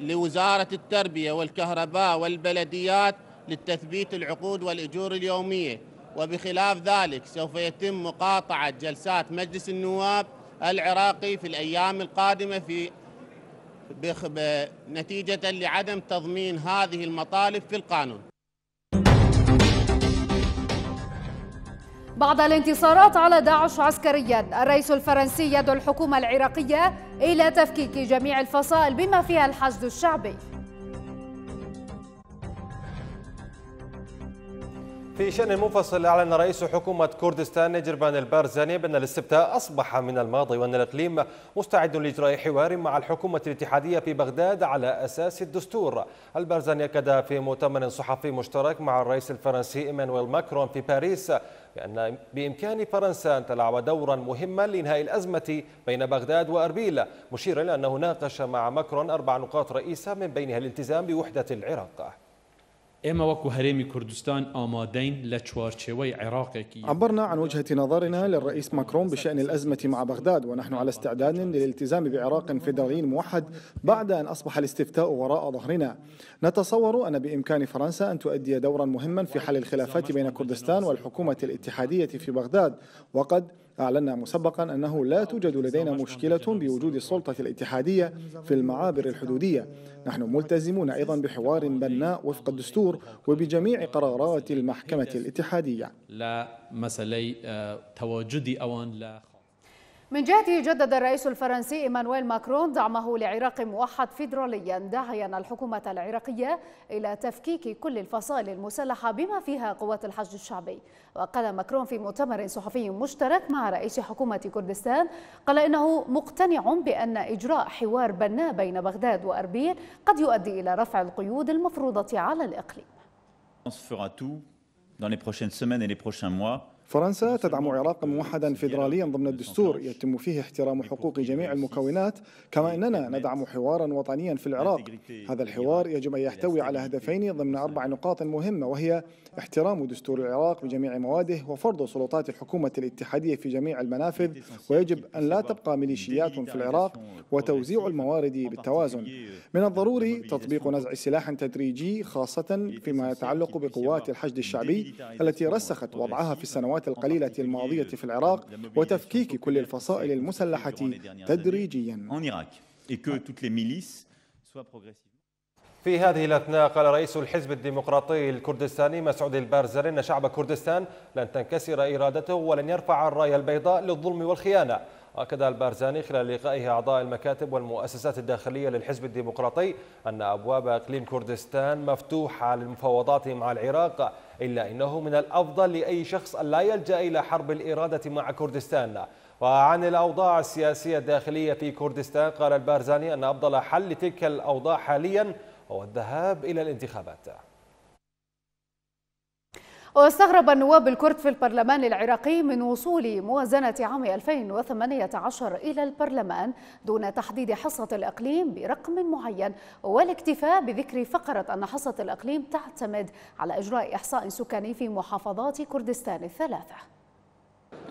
لوزارة التربية والكهرباء والبلديات للتثبيت العقود والأجور اليومية وبخلاف ذلك سوف يتم مقاطعة جلسات مجلس النواب العراقي في الأيام القادمة في نتيجة لعدم تضمين هذه المطالب في القانون بعد الانتصارات على داعش عسكريا الرئيس الفرنسي يدعو الحكومة العراقية إلى تفكيك جميع الفصائل بما فيها الحشد الشعبي في شأن منفصل أعلن رئيس حكومة كردستان نجربان البارزاني بأن الاستبتاء أصبح من الماضي وأن الإقليم مستعد لإجراء حوار مع الحكومة الاتحادية في بغداد على أساس الدستور البارزاني أكد في مؤتمر صحفي مشترك مع الرئيس الفرنسي إيمانويل ماكرون في باريس بأن بإمكان فرنسا أن تلعب دورا مهما لإنهاء الأزمة بين بغداد وأربيل مشيرا إلى أنه ناقش مع ماكرون أربع نقاط رئيسة من بينها الالتزام بوحدة العراق ئێمە وەکو هەرێمی کوردستان ئامادەین لە چوارچێوەی عێراقێکی عبرنا عن وجهة نظرنا للرئيس ماكرون بشأن الأزمة مع بغداد ونحن على استعداد للالتزام بعراق فيدرالي موحد بعد أن أصبح الاستفتاء وراء ظهرنا نتصور أن بإمكان فرنسا أن تؤدي دورا مهما في حل الخلافات بين كردستان والحكومة الاتحادية في بغداد وقد أعلنا مسبقا أنه لا توجد لدينا مشكلة بوجود السلطة الاتحادية في المعابر الحدودية نحن ملتزمون أيضا بحوار بناء وفق الدستور وبجميع قرارات المحكمة الاتحادية لا مسألة آه، تواجد أوان لا من جهته جدد الرئيس الفرنسي إيمانويل ماكرون دعمه لعراق موحد فيدراليا داعيا الحكومة العراقية إلى تفكيك كل الفصائل المسلحة بما فيها قوات الحشد الشعبي وقال ماكرون في مؤتمر صحفي مشترك مع رئيس حكومة كردستان قال إنه مقتنع بأن إجراء حوار بناء بين بغداد وأربيل قد يؤدي إلى رفع القيود المفروضة على الإقليم. dans les prochaines semaines et les prochains mois فرنسا تدعم عراقا موحدا فيدراليا ضمن الدستور يتم فيه احترام حقوق جميع المكونات كما أننا ندعم حوارا وطنيا في العراق هذا الحوار يجب أن يحتوي على هدفين ضمن أربع نقاط مهمة وهي احترام دستور العراق بجميع مواده وفرض سلطات الحكومة الاتحادية في جميع المنافذ ويجب أن لا تبقى ميليشيات في العراق وتوزيع الموارد بالتوازن من الضروري تطبيق نزع سلاح تدريجي خاصة فيما يتعلق بقوات الحشد الشعبي التي رسخت وضعها في السنوات السنوات القليلة الماضية في العراق وتفكيك كل الفصائل المسلحة تدريجيا في هذه الأثناء قال رئيس الحزب الديمقراطي الكردستاني مسعود البارزل إن شعب كردستان لن تنكسر إرادته ولن يرفع الراية البيضاء للظلم والخيانة أكد البارزاني خلال لقائه أعضاء المكاتب والمؤسسات الداخلية للحزب الديمقراطي أن أبواب إقليم كردستان مفتوحة للمفاوضات مع العراق إلا أنه من الأفضل لأي شخص لا يلجأ إلى حرب الإرادة مع كردستان وعن الأوضاع السياسية الداخلية في كردستان قال البارزاني أن أفضل حل لتلك الأوضاع حاليا هو الذهاب إلى الانتخابات واستغرب النواب الكرد في البرلمان العراقي من وصول موازنة عام 2018 إلى البرلمان دون تحديد حصة الإقليم برقم معين والاكتفاء بذكر فقرة أن حصة الإقليم تعتمد على إجراء إحصاء سكاني في محافظات كردستان الثلاثة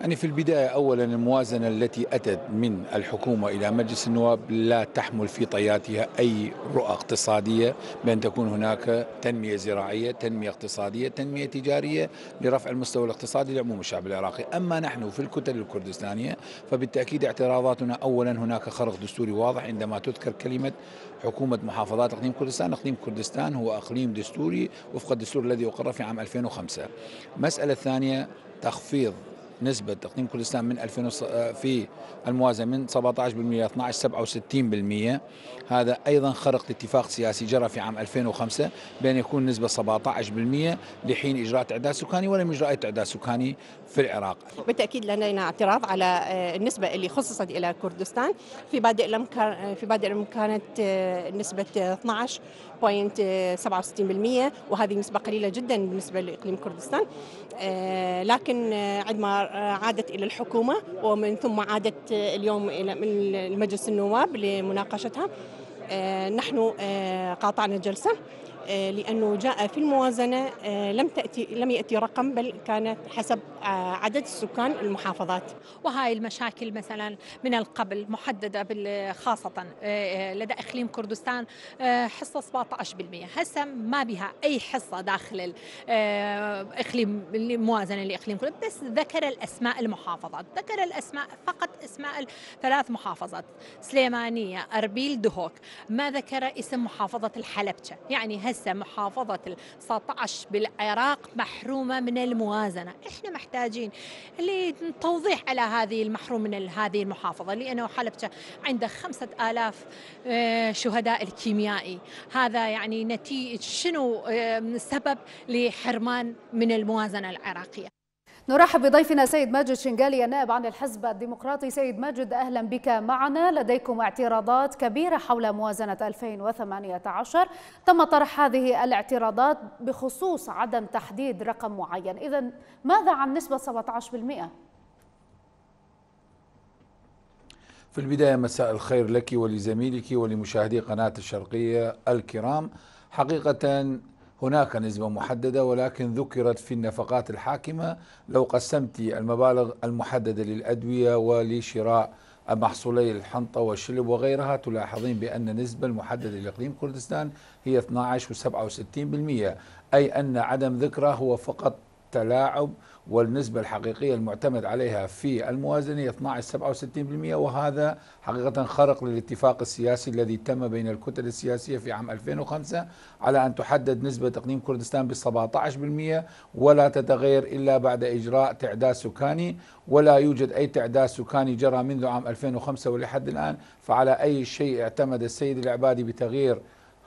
يعني في البداية أولا الموازنة التي أتت من الحكومة إلى مجلس النواب لا تحمل في طياتها أي رؤى اقتصادية بأن تكون هناك تنمية زراعية تنمية اقتصادية تنمية تجارية لرفع المستوى الاقتصادي لعموم الشعب العراقي أما نحن في الكتل الكردستانية فبالتأكيد اعتراضاتنا أولا هناك خرق دستوري واضح عندما تذكر كلمة حكومة محافظات إقليم كردستان إقليم كردستان هو إقليم دستوري وفق الدستور الذي أقر في عام 2005 مسألة ثانية تخفيض نسبة تقديم كل سنة من 2000 آه، في الموازنة من 17% إلى 12 67% هذا أيضا خرق لاتفاق سياسي جرى في عام 2005 بأن يكون نسبة 17% لحين إجراء تعداد سكاني ولم يجرى أي تعداد سكاني في العراق بالتاكيد لدينا اعتراض على آه، النسبه اللي خصصت الى كردستان في بادئ الامكان آه، في بادئ الامكان كانت آه، نسبه 12.67% وهذه نسبه قليله جدا بالنسبه لاقليم كردستان لكن عندما عادت الى الحكومه ومن ثم عادت اليوم الى مجلس النواب لمناقشتها نحن قاطعنا جلسه آه، لانه جاء في الموازنه آه، لم تاتي لم ياتي رقم بل كانت حسب آه، عدد السكان المحافظات وهاي المشاكل مثلا من القبل محدده خاصه لدى اقليم كردستان حصه 17% هسه ما بها اي حصه داخل اقليم الموازنه لاقليم كردستان بس ذكر الاسماء المحافظات ذكر الاسماء فقط اسماء ثلاث محافظات سليمانيه اربيل دهوك ما ذكر اسم محافظه الحلبشه يعني هسه غزة محافظة ال 19 بالعراق محرومة من الموازنة إحنا محتاجين لتوضيح على هذه المحروم من هذه المحافظة لأنه حلبجة عنده 5000 آه، شهداء الكيميائي هذا يعني نتيجة شنو آه، سبب لحرمان من الموازنة العراقية نرحب بضيفنا سيد ماجد شنغالي النائب عن الحزب الديمقراطي سيد ماجد أهلا بك معنا لديكم اعتراضات كبيرة حول موازنة 2018 تم طرح هذه الاعتراضات بخصوص عدم تحديد رقم معين إذا ماذا عن نسبة 17%؟ في البداية مساء الخير لك ولزميلك ولمشاهدي قناة الشرقية الكرام حقيقة هناك نسبة محددة ولكن ذكرت في النفقات الحاكمة لو قسمت المبالغ المحددة للأدوية ولشراء محصولي الحنطة والشلب وغيرها تلاحظين بأن النسبة المحددة لإقليم كردستان هي 12 و67% أي أن عدم ذكره هو فقط تلاعب والنسبة الحقيقية المعتمد عليها في الموازنة هي 12 67% وهذا حقيقة خرق للاتفاق السياسي الذي تم بين الكتل السياسية في عام 2005 على أن تحدد نسبة تقديم كردستان ب 17% ولا تتغير إلا بعد إجراء تعداد سكاني ولا يوجد أي تعداد سكاني جرى منذ عام 2005 ولحد الآن فعلى أي شيء اعتمد السيد العبادي بتغيير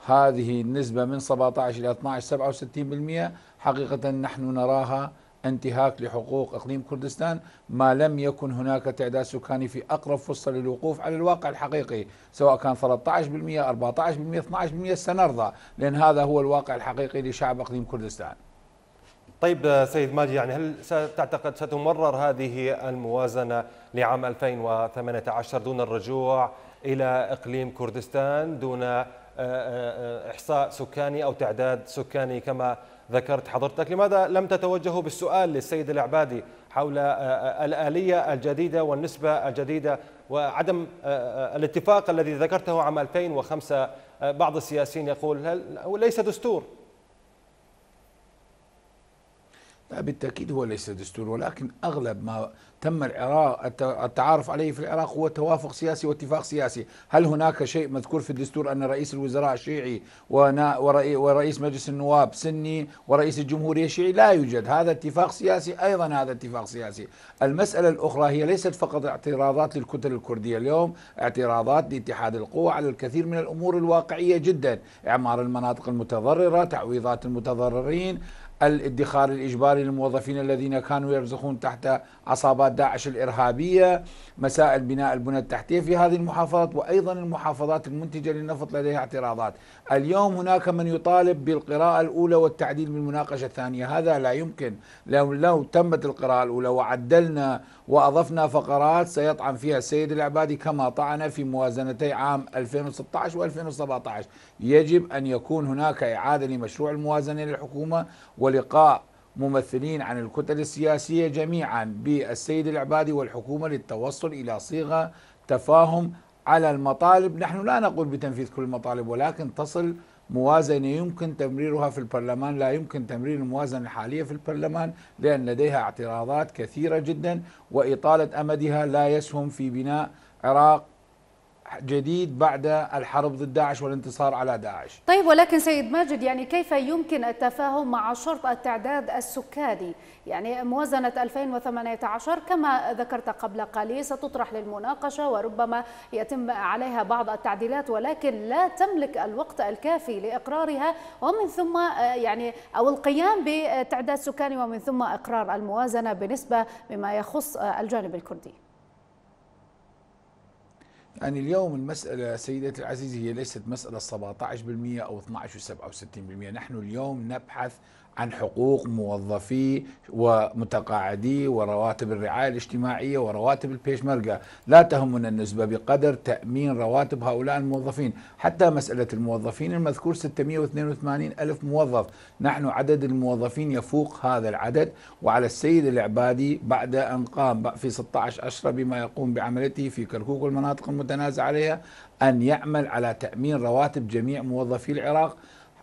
هذه النسبة من 17 إلى 12 67% حقيقة نحن نراها انتهاك لحقوق اقليم كردستان ما لم يكن هناك تعداد سكاني في اقرب فرصه للوقوف على الواقع الحقيقي سواء كان 13% 14% 12% سنرضى لان هذا هو الواقع الحقيقي لشعب اقليم كردستان. طيب آه، سيد ماجي يعني هل ستعتقد ستمرر هذه الموازنه لعام 2018 دون الرجوع الى اقليم كردستان دون آه، آه، احصاء سكاني او تعداد سكاني كما ذكرت حضرتك لماذا لم تتوجهوا بالسؤال للسيد العبادي حول آه، آه، الآلية الجديدة والنسبة الجديدة وعدم آه، الاتفاق الذي ذكرته عام 2005 بعض السياسيين يقول هل ليس دستور لا بالتأكيد هو ليس دستور ولكن أغلب ما تم العراق التعارف عليه في العراق هو توافق سياسي واتفاق سياسي هل هناك شيء مذكور في الدستور أن رئيس الوزراء شيعي ورئيس مجلس النواب سني ورئيس الجمهورية شيعي لا يوجد هذا اتفاق سياسي أيضا هذا اتفاق سياسي المسألة الأخرى هي ليست فقط اعتراضات للكتل الكردية اليوم اعتراضات لاتحاد القوى على الكثير من الأمور الواقعية جدا إعمار المناطق المتضررة تعويضات المتضررين الادخار الإجباري للموظفين الذين كانوا يرزخون تحت عصابات داعش الإرهابية مسائل بناء البنى التحتية في هذه المحافظات وأيضا المحافظات المنتجة للنفط لديها اعتراضات اليوم هناك من يطالب بالقراءة الأولى والتعديل بالمناقشة الثانية هذا لا يمكن لو, لو تمت القراءة الأولى وعدلنا وأضفنا فقرات سيطعن فيها السيد العبادي كما طعن في موازنتي عام 2016 و2017 يجب أن يكون هناك إعادة لمشروع الموازنة للحكومة ولقاء ممثلين عن الكتل السياسية جميعا بالسيد العبادي والحكومة للتوصل إلى صيغة تفاهم على المطالب نحن لا نقول بتنفيذ كل المطالب ولكن تصل موازنة يمكن تمريرها في البرلمان لا يمكن تمرير الموازنة الحالية في البرلمان لأن لديها اعتراضات كثيرة جدا وإطالة أمدها لا يسهم في بناء عراق جديد بعد الحرب ضد داعش والانتصار على داعش طيب ولكن سيد ماجد يعني كيف يمكن التفاهم مع شرط التعداد السكاني يعني موازنة 2018 كما ذكرت قبل قليل ستطرح للمناقشة وربما يتم عليها بعض التعديلات ولكن لا تملك الوقت الكافي لإقرارها ومن ثم يعني أو القيام بتعداد سكاني ومن ثم إقرار الموازنة بنسبة بما يخص الجانب الكردي يعني اليوم المسألة سيدتي العزيزة هي ليست مسألة 17% أو 12 و67% نحن اليوم نبحث عن حقوق موظفي ومتقاعديه ورواتب الرعايه الاجتماعيه ورواتب البيشمركه، لا تهمنا النسبه بقدر تامين رواتب هؤلاء الموظفين، حتى مساله الموظفين المذكور 682 الف موظف، نحن عدد الموظفين يفوق هذا العدد وعلى السيد العبادي بعد ان قام في 16 اشهر بما يقوم بعملته في كركوك والمناطق المتنازع عليها ان يعمل على تامين رواتب جميع موظفي العراق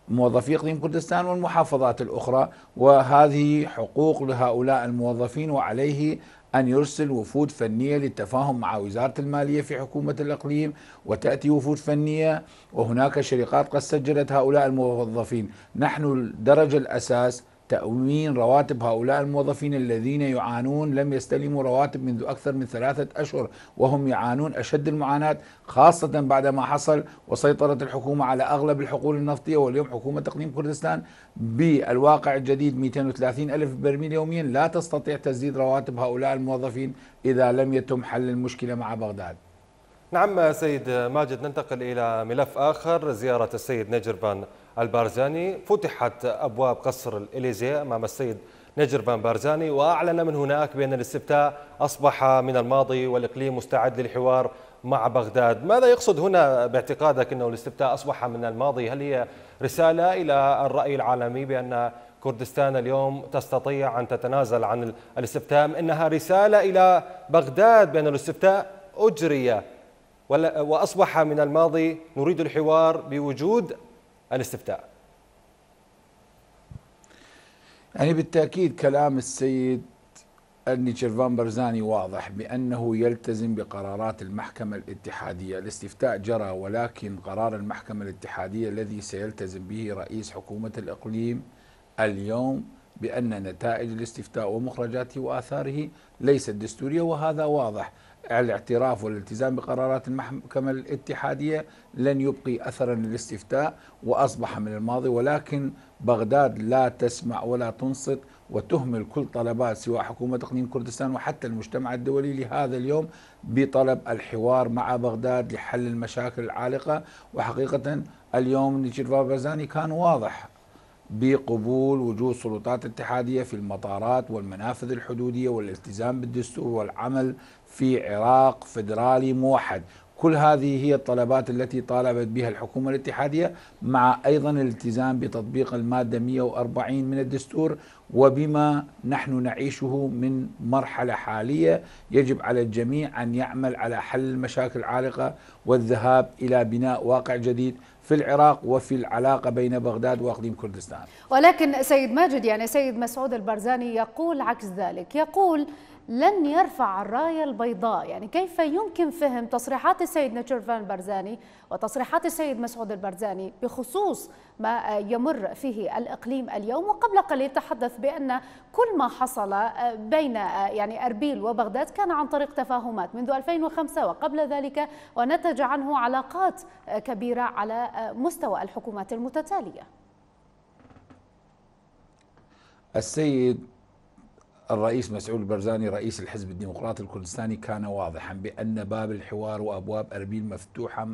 موظفي اقليم كردستان والمحافظات الاخرى وهذه حقوق لهؤلاء الموظفين وعليه أن يرسل وفود فنية للتفاهم مع وزارة المالية في حكومة الإقليم وتأتي وفود فنية وهناك شركات قد سجلت هؤلاء الموظفين نحن الدرجة الأساس تأمين رواتب هؤلاء الموظفين الذين يعانون لم يستلموا رواتب منذ أكثر من ثلاثة أشهر وهم يعانون أشد المعاناة خاصة بعد ما حصل وسيطرة الحكومة على أغلب الحقول النفطية واليوم حكومة تقليم كردستان بالواقع الجديد 230 ألف برميل يوميا لا تستطيع تسديد رواتب هؤلاء الموظفين إذا لم يتم حل المشكلة مع بغداد نعم سيد ماجد ننتقل إلى ملف آخر زيارة السيد نجربان البارزاني فتحت أبواب قصر الإليزي أمام السيد نجر فان بارزاني وأعلن من هناك بأن الاستفتاء أصبح من الماضي والإقليم مستعد للحوار مع بغداد ماذا يقصد هنا باعتقادك أنه الاستفتاء أصبح من الماضي هل هي رسالة إلى الرأي العالمي بأن كردستان اليوم تستطيع أن تتنازل عن الاستفتاء إنها رسالة إلى بغداد بأن الاستفتاء أجري وأصبح من الماضي نريد الحوار بوجود الاستفتاء يعني بالتأكيد كلام السيد النيتشرفان برزاني واضح بأنه يلتزم بقرارات المحكمة الاتحادية الاستفتاء جرى ولكن قرار المحكمة الاتحادية الذي سيلتزم به رئيس حكومة الإقليم اليوم بأن نتائج الاستفتاء ومخرجاته وآثاره ليست دستورية وهذا واضح الاعتراف والالتزام بقرارات المحكمة الاتحادية لن يبقي أثرا للاستفتاء وأصبح من الماضي ولكن بغداد لا تسمع ولا تنصت وتهمل كل طلبات سواء حكومة إقليم كردستان وحتى المجتمع الدولي لهذا اليوم بطلب الحوار مع بغداد لحل المشاكل العالقة وحقيقة اليوم نجير بازاني كان واضح بقبول وجود سلطات اتحاديه في المطارات والمنافذ الحدوديه والالتزام بالدستور والعمل في عراق فدرالي موحد كل هذه هي الطلبات التي طالبت بها الحكومة الاتحادية مع أيضا الالتزام بتطبيق المادة 140 من الدستور وبما نحن نعيشه من مرحلة حالية يجب على الجميع أن يعمل على حل المشاكل العالقة والذهاب إلى بناء واقع جديد في العراق وفي العلاقة بين بغداد وأقليم كردستان ولكن سيد ماجد يعني سيد مسعود البرزاني يقول عكس ذلك يقول لن يرفع الراية البيضاء يعني كيف يمكن فهم تصريحات السيد نتشرفان البرزاني وتصريحات السيد مسعود البرزاني بخصوص ما يمر فيه الإقليم اليوم وقبل قليل تحدث بأن كل ما حصل بين يعني أربيل وبغداد كان عن طريق تفاهمات منذ 2005 وقبل ذلك ونتج عنه علاقات كبيرة على مستوى الحكومات المتتالية السيد الرئيس مسعود البرزاني رئيس الحزب الديمقراطي الكردستاني كان واضحا بأن باب الحوار وأبواب أربيل مفتوحة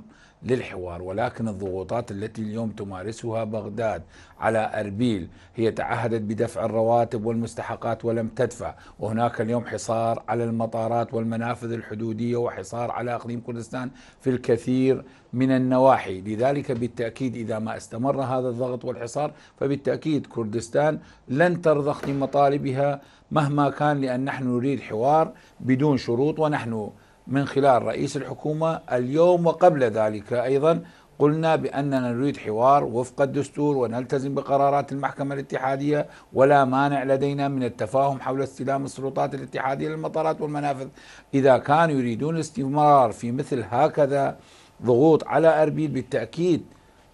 للحوار ولكن الضغوطات التي اليوم تمارسها بغداد على اربيل هي تعهدت بدفع الرواتب والمستحقات ولم تدفع وهناك اليوم حصار على المطارات والمنافذ الحدوديه وحصار على اقليم كردستان في الكثير من النواحي لذلك بالتاكيد اذا ما استمر هذا الضغط والحصار فبالتاكيد كردستان لن ترضخ لمطالبها مهما كان لان نحن نريد حوار بدون شروط ونحن من خلال رئيس الحكومة اليوم وقبل ذلك أيضا قلنا بأننا نريد حوار وفق الدستور ونلتزم بقرارات المحكمة الاتحادية ولا مانع لدينا من التفاهم حول استلام السلطات الاتحادية للمطارات والمنافذ إذا كانوا يريدون الاستمرار في مثل هكذا ضغوط على أربيل بالتأكيد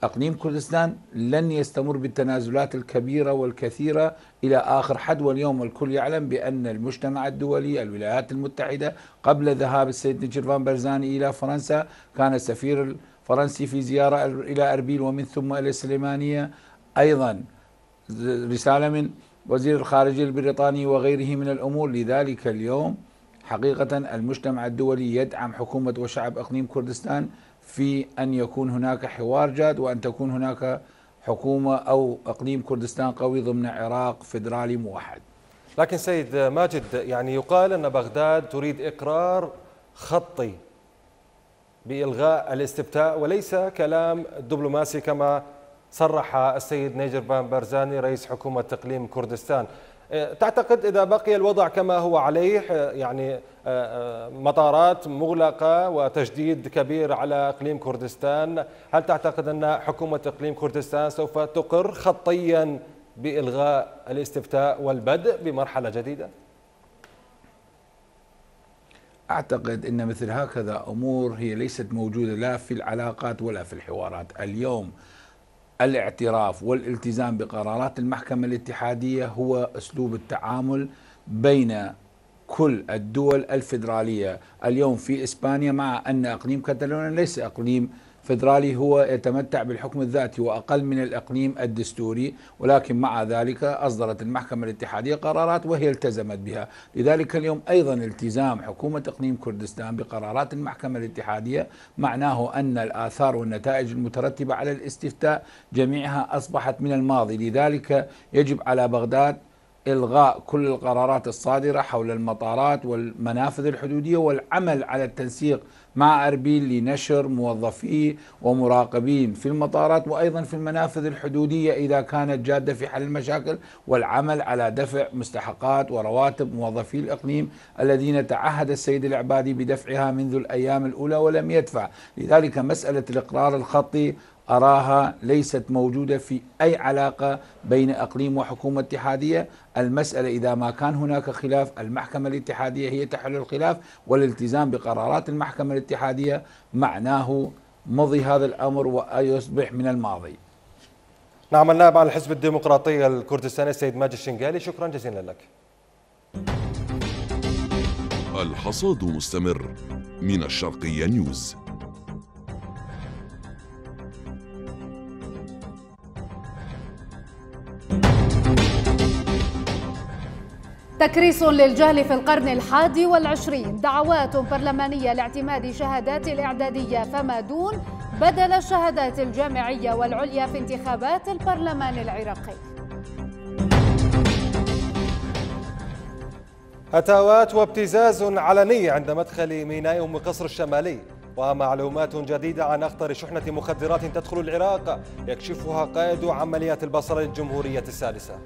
اقليم كردستان لن يستمر بالتنازلات الكبيره والكثيره الى اخر حد واليوم الكل يعلم بان المجتمع الدولي الولايات المتحده قبل ذهاب السيد نجرفان برزاني الى فرنسا كان السفير الفرنسي في زياره الى اربيل ومن ثم الى السليمانيه ايضا رساله من وزير الخارجيه البريطاني وغيره من الامور لذلك اليوم حقيقه المجتمع الدولي يدعم حكومه وشعب اقليم كردستان في أن يكون هناك حوار جاد وأن تكون هناك حكومة أو إقليم كردستان قوي ضمن عراق فدرالي موحد لكن سيد ماجد يعني يقال أن بغداد تريد إقرار خطي بإلغاء الاستفتاء وليس كلام دبلوماسي كما صرح السيد نيجر بان بارزاني رئيس حكومة تقليم كردستان إيه، تعتقد إذا بقي الوضع كما هو عليه إيه، يعني إيه، مطارات مغلقة وتجديد كبير على إقليم كردستان هل تعتقد أن حكومة إقليم كردستان سوف تقر خطيا بإلغاء الاستفتاء والبدء بمرحلة جديدة؟ أعتقد أن مثل هكذا أمور هي ليست موجودة لا في العلاقات ولا في الحوارات اليوم الاعتراف والالتزام بقرارات المحكمة الاتحادية هو أسلوب التعامل بين كل الدول الفيدرالية اليوم في إسبانيا مع أن أقليم كاتالونيا ليس أقليم فدرالي هو يتمتع بالحكم الذاتي وأقل من الإقليم الدستوري ولكن مع ذلك أصدرت المحكمة الاتحادية قرارات وهي التزمت بها لذلك اليوم أيضا التزام حكومة إقليم كردستان بقرارات المحكمة الاتحادية معناه أن الآثار والنتائج المترتبة على الاستفتاء جميعها أصبحت من الماضي لذلك يجب على بغداد إلغاء كل القرارات الصادرة حول المطارات والمنافذ الحدودية والعمل على التنسيق مع أربيل لنشر موظفي ومراقبين في المطارات وأيضا في المنافذ الحدودية إذا كانت جادة في حل المشاكل والعمل على دفع مستحقات ورواتب موظفي الإقليم الذين تعهد السيد العبادي بدفعها منذ الأيام الأولى ولم يدفع لذلك مسألة الإقرار الخطي أراها ليست موجودة في أي علاقة بين إقليم وحكومة اتحادية المسألة إذا ما كان هناك خلاف المحكمة الاتحادية هي تحل الخلاف والالتزام بقرارات المحكمة الاتحادية معناه مضي هذا الأمر ويصبح من الماضي نعم النائب على الحزب الديمقراطي الكردستاني السيد ماجد الشنقالي شكرا جزيلا لك الحصاد مستمر من الشرقية نيوز تكريس للجهل في القرن الحادي والعشرين دعوات برلمانية لاعتماد شهادات الإعدادية فما دون بدل الشهادات الجامعية والعليا في انتخابات البرلمان العراقي هتاوات وابتزاز علني عند مدخل ميناء أم قصر الشمالي ومعلومات جديدة عن أخطر شحنة مخدرات تدخل العراق يكشفها قائد عمليات البصرة الجمهورية السادسة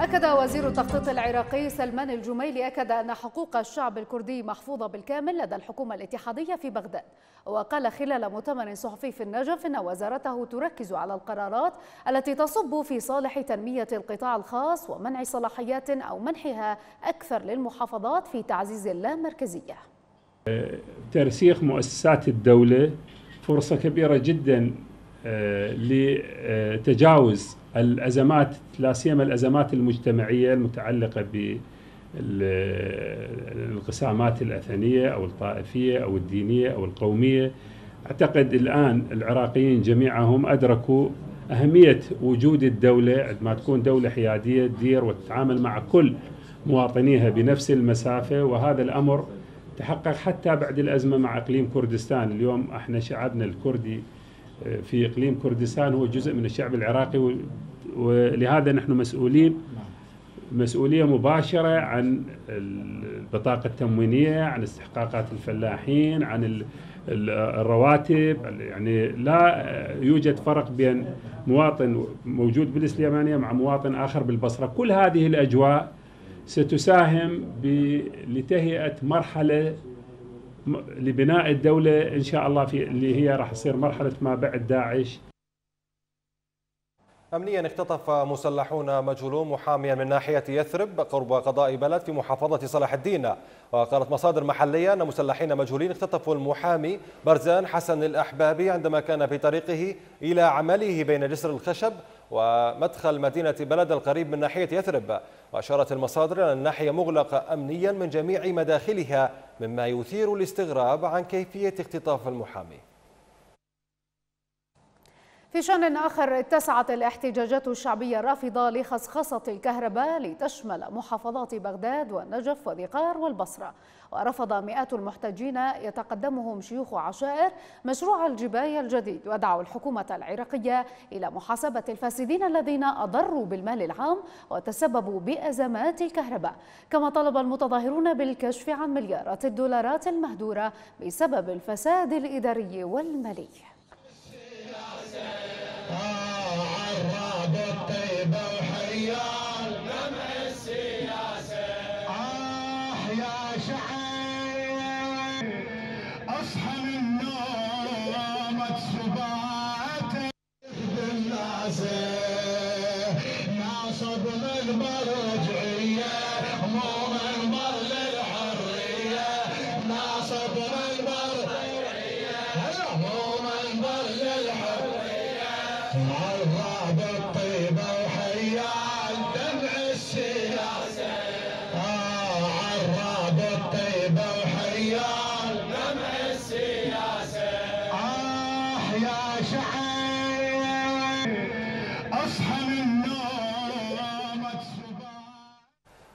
أكد وزير التخطيط العراقي سلمان الجميلي أكد أن حقوق الشعب الكردي محفوظة بالكامل لدى الحكومة الاتحادية في بغداد وقال خلال مؤتمر صحفي في النجف أن وزارته تركز على القرارات التي تصب في صالح تنمية القطاع الخاص ومنع صلاحيات أو منحها أكثر للمحافظات في تعزيز اللامركزية ترسيخ مؤسسات الدولة فرصة كبيرة جدا آه، لتجاوز الازمات لا سيما الازمات المجتمعيه المتعلقه بالانقسامات الاثنيه او الطائفيه او الدينيه او القوميه اعتقد الان العراقيين جميعهم ادركوا اهميه وجود الدوله عندما تكون دوله حياديه تدير وتتعامل مع كل مواطنيها بنفس المسافه وهذا الامر تحقق حتى بعد الازمه مع اقليم كردستان اليوم احنا شعبنا الكردي في إقليم كردستان هو جزء من الشعب العراقي ولهذا نحن مسؤولين نعم. مسؤولية مباشرة عن البطاقة التموينية عن استحقاقات الفلاحين عن الرواتب يعني لا يوجد فرق بين مواطن موجود بالسليمانية مع مواطن آخر بالبصرة كل هذه الأجواء ستساهم لتهيئة مرحلة لبناء الدولة إن شاء الله في اللي هي راح تصير مرحلة ما بعد داعش أمنيا اختطف مسلحون مجهولون محاميا من ناحية يثرب قرب قضاء بلد في محافظة صلاح الدين وقالت مصادر محلية أن مسلحين مجهولين اختطفوا المحامي برزان حسن الأحبابي عندما كان في طريقه إلى عمله بين جسر الخشب ومدخل مدينة بلد القريب من ناحية يثرب وأشارت المصادر أن الناحية مغلقة أمنيا من جميع مداخلها مما يثير الاستغراب عن كيفية اختطاف المحامي في شان آخر اتسعت الاحتجاجات الشعبية الرافضة لخصخصة الكهرباء لتشمل محافظات بغداد والنجف وذقار والبصرة ورفض مئات المحتجين يتقدمهم شيوخ عشائر مشروع الجباية الجديد ودعوا الحكومة العراقية إلى محاسبة الفاسدين الذين أضروا بالمال العام وتسببوا بأزمات الكهرباء كما طلب المتظاهرون بالكشف عن مليارات الدولارات المهدورة بسبب الفساد الإداري والمالي آه، عرب الطيبة نعم، أصحى من نومك سباتك بالناسة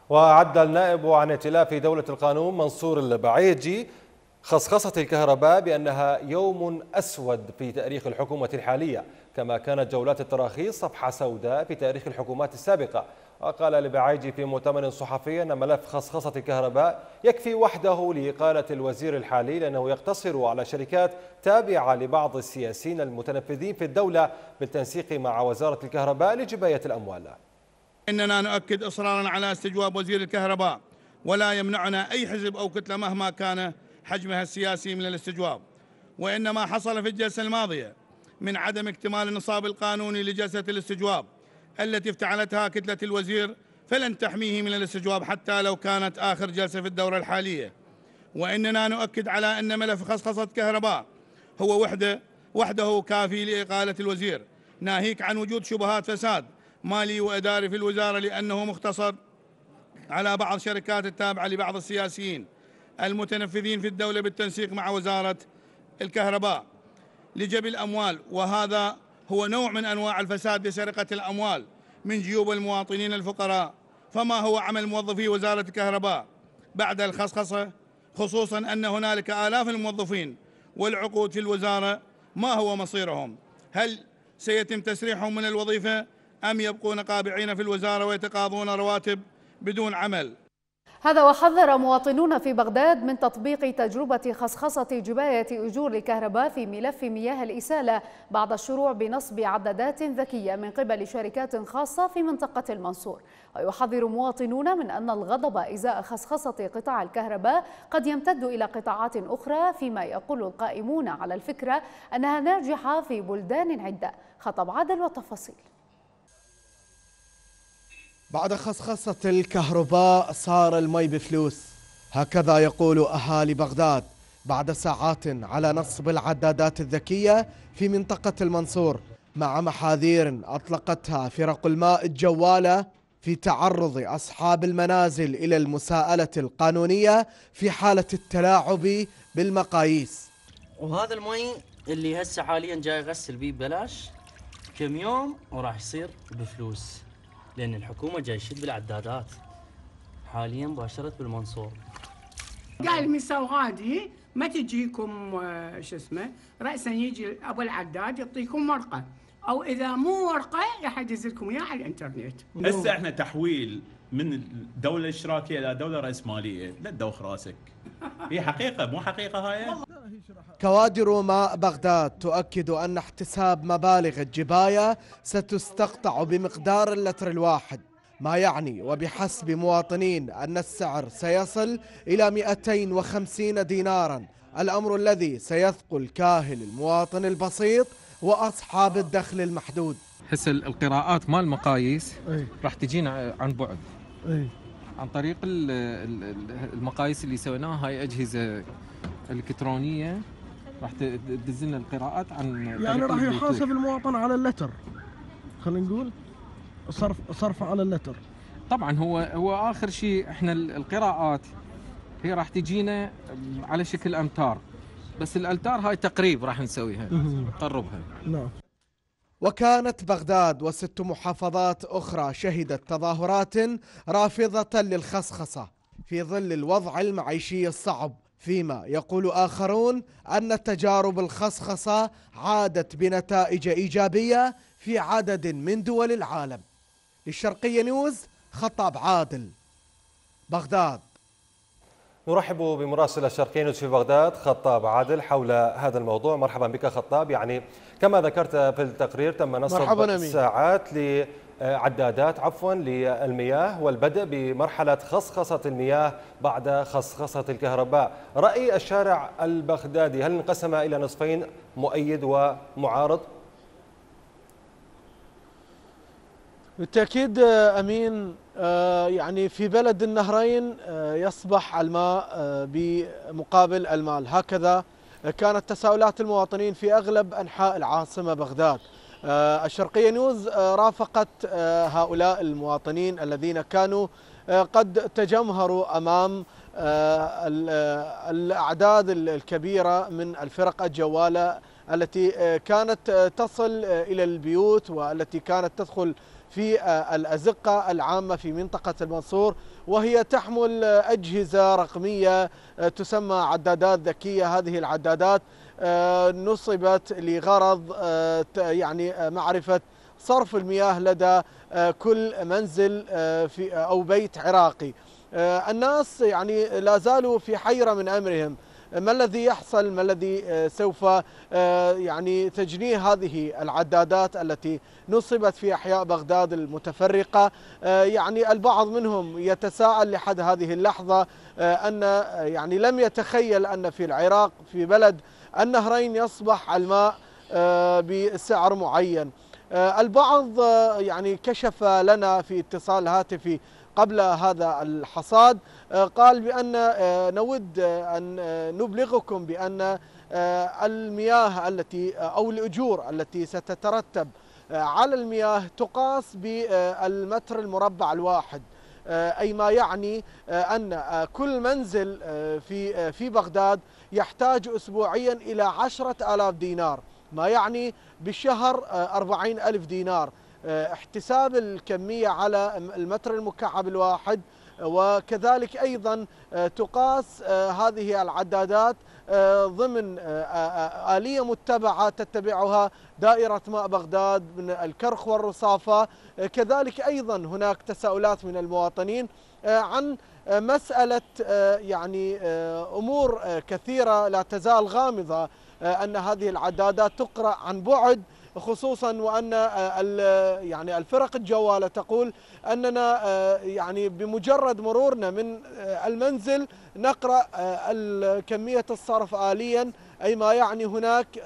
وعد النائب عن ائتلاف دولة القانون منصور البعيجي خصخصة الكهرباء بأنها يوم أسود في تاريخ الحكومة الحالية كما كانت جولات التراخيص صفحة سوداء في تاريخ الحكومات السابقة وقال لبعيجي في مؤتمر صحفي أن ملف خصخصة الكهرباء يكفي وحده لإقالة الوزير الحالي لأنه يقتصر على شركات تابعة لبعض السياسيين المتنفذين في الدولة بالتنسيق مع وزارة الكهرباء لجباية الأموال إننا نؤكد إصرارا على استجواب وزير الكهرباء ولا يمنعنا أي حزب أو كتلة مهما كان حجمها السياسي من الاستجواب وإن ما حصل في الجلسة الماضية من عدم اكتمال النصاب القانوني لجلسة الاستجواب التي افتعلتها كتلة الوزير فلن تحميه من الاستجواب حتى لو كانت آخر جلسة في الدورة الحالية وإننا نؤكد على أن ملف خصخصة كهرباء هو وحده وحده كافي لإقالة الوزير ناهيك عن وجود شبهات فساد مالي وإداري في الوزارة لأنه مختصر على بعض شركات التابعة لبعض السياسيين المتنفذين في الدولة بالتنسيق مع وزارة الكهرباء لجب الأموال وهذا هو نوع من أنواع الفساد لسرقة الأموال من جيوب المواطنين الفقراء فما هو عمل موظفي وزارة الكهرباء بعد الخصخصة خصوصا أن هنالك آلاف الموظفين والعقود في الوزارة ما هو مصيرهم هل سيتم تسريحهم من الوظيفة أم يبقون قابعين في الوزارة ويتقاضون رواتب بدون عمل هذا وحذر مواطنون في بغداد من تطبيق تجربة خصخصة جباية أجور الكهرباء في ملف مياه الإسالة بعد الشروع بنصب عدادات ذكية من قبل شركات خاصة في منطقة المنصور ويحذر مواطنون من أن الغضب إزاء خصخصة قطاع الكهرباء قد يمتد إلى قطاعات أخرى فيما يقول القائمون على الفكرة أنها ناجحة في بلدان عدة خطب عدل والتفاصيل بعد خصخصة الكهرباء صار المي بفلوس هكذا يقول أهالي بغداد بعد ساعات على نصب العدادات الذكية في منطقة المنصور مع محاذير أطلقتها فرق الماء الجوالة في تعرض أصحاب المنازل إلى المساءلة القانونية في حالة التلاعب بالمقاييس وهذا المي اللي هسه حاليا جاي يغسل بيه ببلاش كم يوم وراح يصير بفلوس لأن الحكومة جاي تشد بالعدادات حاليا باشرت بالمنصور قال من سوغادي ما تجيكم آه، شو اسمه رأسا يجي أبو العداد يعطيكم ورقة أو إذا مو ورقة يحجز لكم إياها على الإنترنت هسه إحنا تحويل من الدولة الاشتراكية إلى دولة رأسمالية لا تدوخ راسك هي حقيقة مو حقيقة هاي كوادر ماء بغداد تؤكد أن احتساب مبالغ الجباية ستستقطع بمقدار اللتر الواحد ما يعني وبحسب مواطنين أن السعر سيصل إلى 250 دينارا الأمر الذي سيثقل كاهل المواطن البسيط وأصحاب الدخل المحدود حس القراءات مال المقاييس راح تجينا عن بعد أي. عن طريق المقاييس اللي سويناها هاي أجهزة الالكترونيه راح تدز لنا القراءات عن يعني راح يحاسب المواطن على اللتر خلينا نقول صرف صرف على اللتر طبعا هو هو اخر شيء احنا القراءات هي راح تجينا على شكل امتار بس الالتار هاي تقريب راح نسويها نقربها نعم وكانت بغداد وست محافظات اخرى شهدت تظاهرات رافضه للخصخصه في ظل الوضع المعيشي الصعب فيما يقول آخرون أن التجارب الخصخصة عادت بنتائج إيجابية في عدد من دول العالم للشرقية نيوز خطاب عادل بغداد نرحب بمراسل الشرقية نيوز في بغداد خطاب عادل حول هذا الموضوع مرحبا بك خطاب يعني كما ذكرت في التقرير تم نصب ساعات ل عدادات عفوا للمياه والبدء بمرحلة خصخصة المياه بعد خصخصة الكهرباء رأي الشارع البغدادي هل انقسم إلى نصفين مؤيد ومعارض؟ بالتأكيد أمين آه، يعني في بلد النهرين آه، يصبح الماء آه، بمقابل المال هكذا كانت تساؤلات المواطنين في أغلب أنحاء العاصمة بغداد آه، الشرقية نيوز آه، رافقت آه، هؤلاء المواطنين الذين كانوا قد تجمهروا أمام الأعداد الكبيرة من الفرق الجوالة التي كانت تصل إلى البيوت والتي كانت تدخل في الأزقة العامة في منطقة المنصور وهي تحمل أجهزة رقمية تسمى عدادات ذكية هذه العدادات آه، نصبت لغرض آه، يعني آه، معرفة صرف المياه لدى كل منزل في أو بيت عراقي الناس يعني لا زالوا في حيرة من أمرهم ما الذي يحصل ما الذي سوف يعني تجنيه هذه العدادات التي نصبت في احياء بغداد المتفرقه يعني البعض منهم يتساءل لحد هذه اللحظه ان يعني لم يتخيل ان في العراق في بلد النهرين يصبح الماء آه، بسعر معين آه، البعض آه، يعني كشف لنا في اتصال هاتفي قبل هذا الحصاد قال بأن نود أن نبلغكم بأن المياه التي أو الأجور التي ستترتب على المياه تقاس بالمتر المربع الواحد أي ما يعني أن كل منزل في في بغداد يحتاج أسبوعيا إلى عشرة آلاف دينار ما يعني بالشهر آه، أربعين ألف دينار آه، احتساب الكمية على المتر المكعب الواحد آه، وكذلك أيضا تقاس هذه العدادات ضمن آلية متبعة تتبعها دائرة ماء بغداد من الكرخ والرصافة كذلك أيضا هناك تساؤلات من المواطنين عن مسألة آه، يعني آه، أمور آه، كثيرة لا تزال غامضة أن هذه العدادات تقرأ عن بعد خصوصا وان يعني الفرق الجواله تقول اننا يعني بمجرد مرورنا من المنزل نقرا كميه الصرف اليا اي ما يعني هناك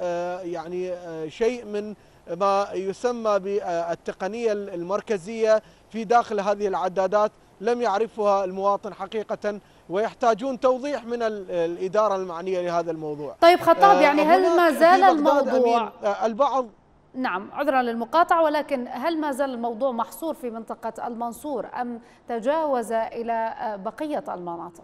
يعني شيء من ما يسمى بالتقنيه المركزيه في داخل هذه العدادات لم يعرفها المواطن حقيقة ويحتاجون توضيح من الإدارة المعنية لهذا الموضوع طيب خطاب آه، يعني هل ما زال الموضوع آه، البعض نعم عذرا للمقاطعة ولكن هل ما زال الموضوع محصور في منطقة المنصور أم تجاوز إلى آه، بقية المناطق؟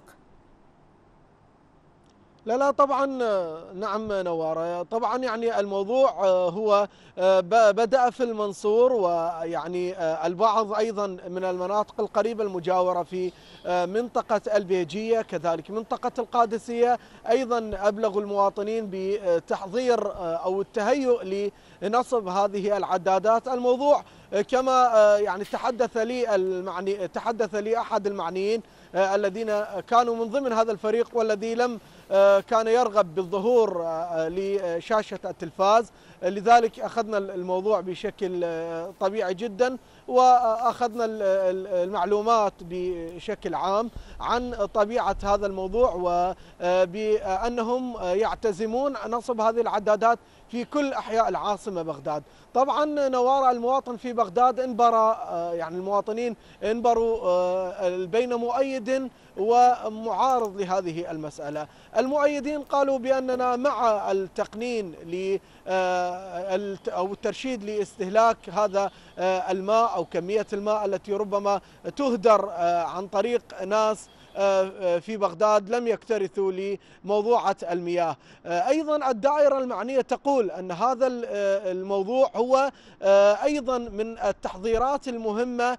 لا لا طبعا آه، نعم نوارة طبعا يعني الموضوع آه، هو آه، بدأ في المنصور ويعني البعض أيضا من المناطق القريبة المجاورة في منطقة البيجية كذلك منطقة القادسية أيضا أبلغوا المواطنين بتحضير أو التهيؤ لنصب هذه العدادات الموضوع كما يعني تحدث لي المعني تحدث لي أحد المعنيين آه، الذين كانوا من ضمن هذا الفريق والذي لم آه، كان يرغب بالظهور آه، لشاشة التلفاز لذلك أخذنا الموضوع بشكل طبيعي جدا وأخذنا المعلومات بشكل عام عن طبيعة هذا الموضوع وبأنهم يعتزمون نصب هذه العدادات في كل أحياء العاصمة بغداد طبعا نوار المواطن في بغداد انبرى آه، يعني المواطنين انبروا آه، بين مؤيد ومعارض لهذه المسألة المؤيدين قالوا بأننا مع التقنين آه، أو الترشيد لاستهلاك هذا الماء أو كمية الماء التي ربما تهدر عن طريق ناس في بغداد لم يكترثوا لموضوعة المياه آه، أيضا الدائرة المعنية تقول أن هذا آه، الموضوع هو آه، أيضا من التحضيرات المهمة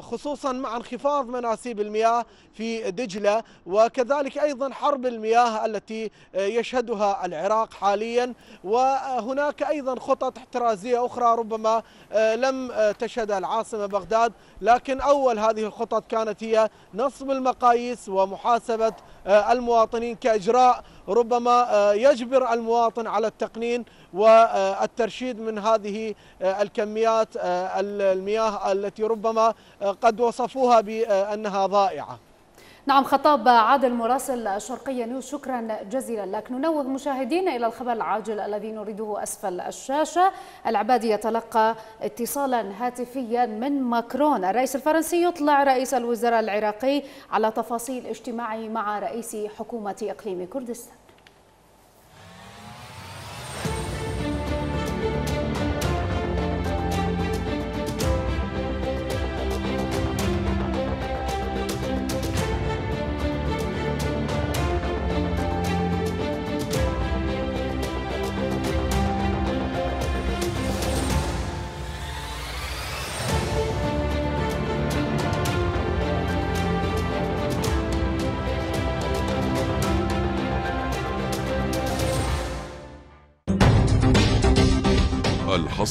خصوصا مع انخفاض مناسيب المياه في دجلة وكذلك أيضا حرب المياه التي يشهدها العراق حاليا وهناك أيضا خطط احترازية أخرى ربما لم تشهدها العاصمة بغداد لكن أول هذه الخطط كانت هي نصب المقاييس ومحاسبة آه، المواطنين كإجراء ربما آه، يجبر المواطن على التقنين والترشيد من هذه آه، الكميات المياه التي ربما قد وصفوها بأنها ضائعة نعم خطاب عادل مراسل شرقية نيوز شكرا جزيلا لك ننوه مشاهدينا إلى الخبر العاجل الذي نريده أسفل الشاشة العبادي يتلقى اتصالا هاتفيا من ماكرون الرئيس الفرنسي يطلع رئيس الوزراء العراقي على تفاصيل اجتماعه مع رئيس حكومة إقليم كردستان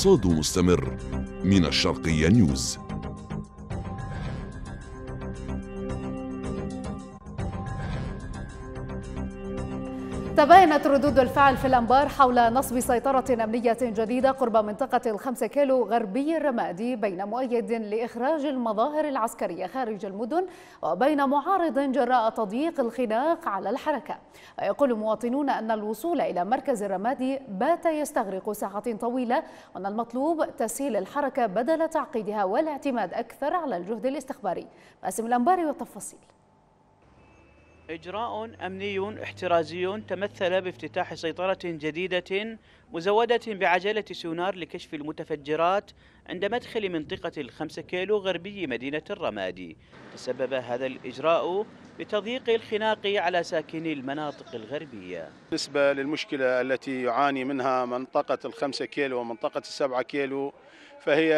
اقتصاد مستمر من الشرقية نيوز تباينت ردود الفعل في الأنبار حول نصب سيطرة أمنية جديدة قرب منطقة الخمسة كيلو غربي الرمادي بين مؤيد لإخراج المظاهر العسكرية خارج المدن وبين معارض جراء تضييق الخناق على الحركة يقول مواطنون أن الوصول إلى مركز الرمادي بات يستغرق ساعات طويلة وأن المطلوب تسهيل الحركة بدل تعقيدها والاعتماد أكثر على الجهد الاستخباري باسم الأنباري والتفاصيل إجراء أمني احترازي تمثل بافتتاح سيطرة جديدة مزودة بعجلة سونار لكشف المتفجرات عند مدخل منطقة الخمسة كيلو غربي مدينة الرمادي تسبب هذا الإجراء بتضييق الخناق على ساكني المناطق الغربية بالنسبة للمشكلة التي يعاني منها منطقة الخمسة كيلو ومنطقة السبعة كيلو فهي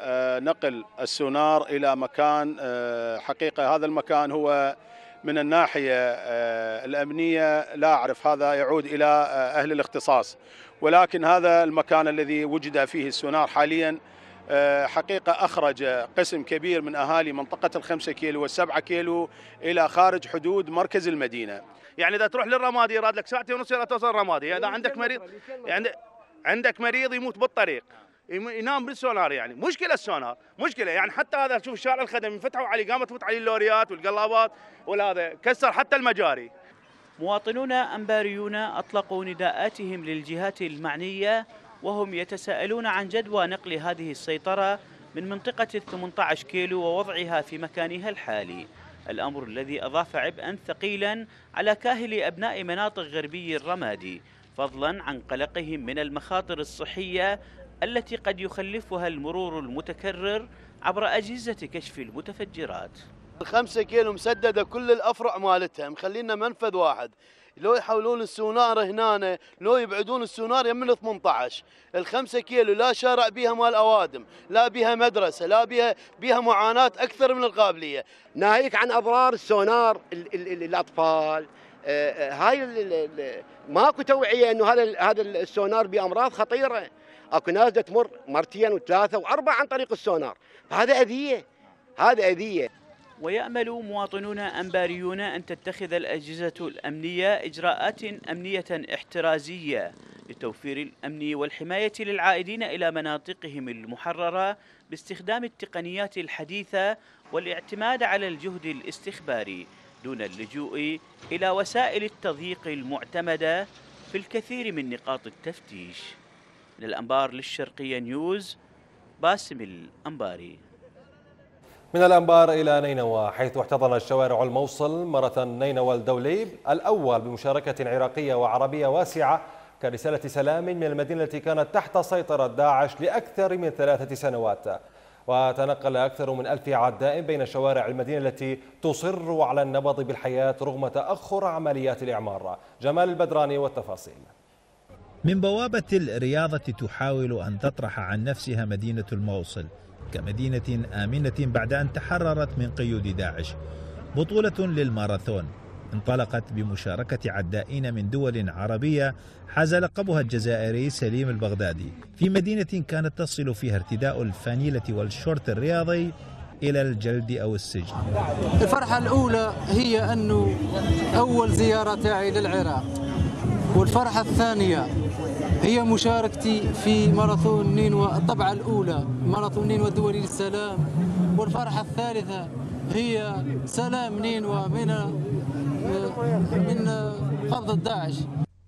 آه، نقل السونار إلى مكان آه، حقيقة هذا المكان هو من الناحية آه، الأمنية لا أعرف هذا يعود إلى آه، أهل الاختصاص ولكن هذا المكان الذي وجد فيه السونار حاليا آه، حقيقة أخرج قسم كبير من أهالي منطقة الخمسة كيلو والسبعة كيلو إلى خارج حدود مركز المدينة يعني إذا تروح للرمادي يراد لك ساعتين ونص إلى توصل الرمادي إذا عندك مريض يعني عندك مريض يموت بالطريق ينام بالسونار يعني مشكله السونار مشكله يعني حتى هذا شوف الشارع الخدمي فتحوا عليه قامت تفوت عليه اللوريات والقلابات وهذا كسر حتى المجاري مواطنون أنباريون أطلقوا نداءاتهم للجهات المعنية وهم يتساءلون عن جدوى نقل هذه السيطرة من منطقة ال 18 كيلو ووضعها في مكانها الحالي الأمر الذي أضاف عبئا ثقيلا على كاهل أبناء مناطق غربي الرمادي فضلا عن قلقهم من المخاطر الصحية التي قد يخلفها المرور المتكرر عبر أجهزة كشف المتفجرات الخمسة كيلو مسددة كل الأفرع مالتها مخلينا منفذ واحد لو يحولون السونار هنا لو يبعدون السونار يمن 18 الخمسة كيلو لا شارع بيها مال أوادم لا بيها مدرسة لا بيها, بيها معاناة أكثر من القابلية ناهيك عن أضرار السونار الـ الـ الـ الأطفال آه، آه، هاي ماكو توعيه انه هذا هذا السونار بامراض خطيره اكو ناس تمر مرتين وثلاثه واربعه عن طريق السونار هذا اذيه هذا اذيه ويأمل مواطنون أنباريون أن تتخذ الأجهزة الأمنية إجراءات أمنية احترازية لتوفير الأمن والحماية للعائدين إلى مناطقهم المحررة باستخدام التقنيات الحديثة والاعتماد على الجهد الاستخباري دون اللجوء إلى وسائل التضييق المعتمدة في الكثير من نقاط التفتيش من الأنبار للشرقية نيوز باسم الأنباري من الأنبار إلى نينوى حيث احتضن الشوارع الموصل ماراثون نينوى الدولي الأول بمشاركة عراقية وعربية واسعة كرسالة سلام من المدينة التي كانت تحت سيطرة داعش لأكثر من ثلاثة سنوات وتنقل أكثر من ألف عداء بين شوارع المدينة التي تصر على النبض بالحياة رغم تأخر عمليات الإعمار جمال البدراني والتفاصيل من بوابة الرياضة تحاول أن تطرح عن نفسها مدينة الموصل كمدينة آمنة بعد أن تحررت من قيود داعش بطولة للماراثون انطلقت بمشاركة عدائين من دول عربية حاز لقبها الجزائري سليم البغدادي في مدينة كانت تصل فيها ارتداء الفانيلة والشورت الرياضي إلى الجلد أو السجن الفرحة الأولى هي أنه أول زيارة تاعي للعراق الفرحة الثانية هي مشاركتي في ماراثون نينوى الطبعة الأولى ماراثون نينوى الدولي للسلام والفرحة الثالثة هي سلام نينوى من من قبضة داعش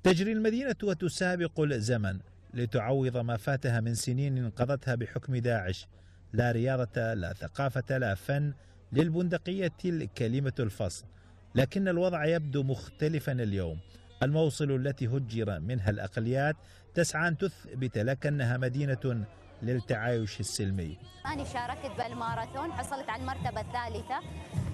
تجري المدينة وتسابق الزمن لتعوض ما فاتها من سنين انقضتها بحكم داعش لا رياضة لا ثقافة لا فن للبندقية الكلمة الفصل لكن الوضع يبدو مختلفا اليوم الموصل التي هجر منها الأقليات تسعى أن تثبت لك أنها مدينة للتعايش السلمي أنا شاركت بالماراثون حصلت على المرتبة الثالثة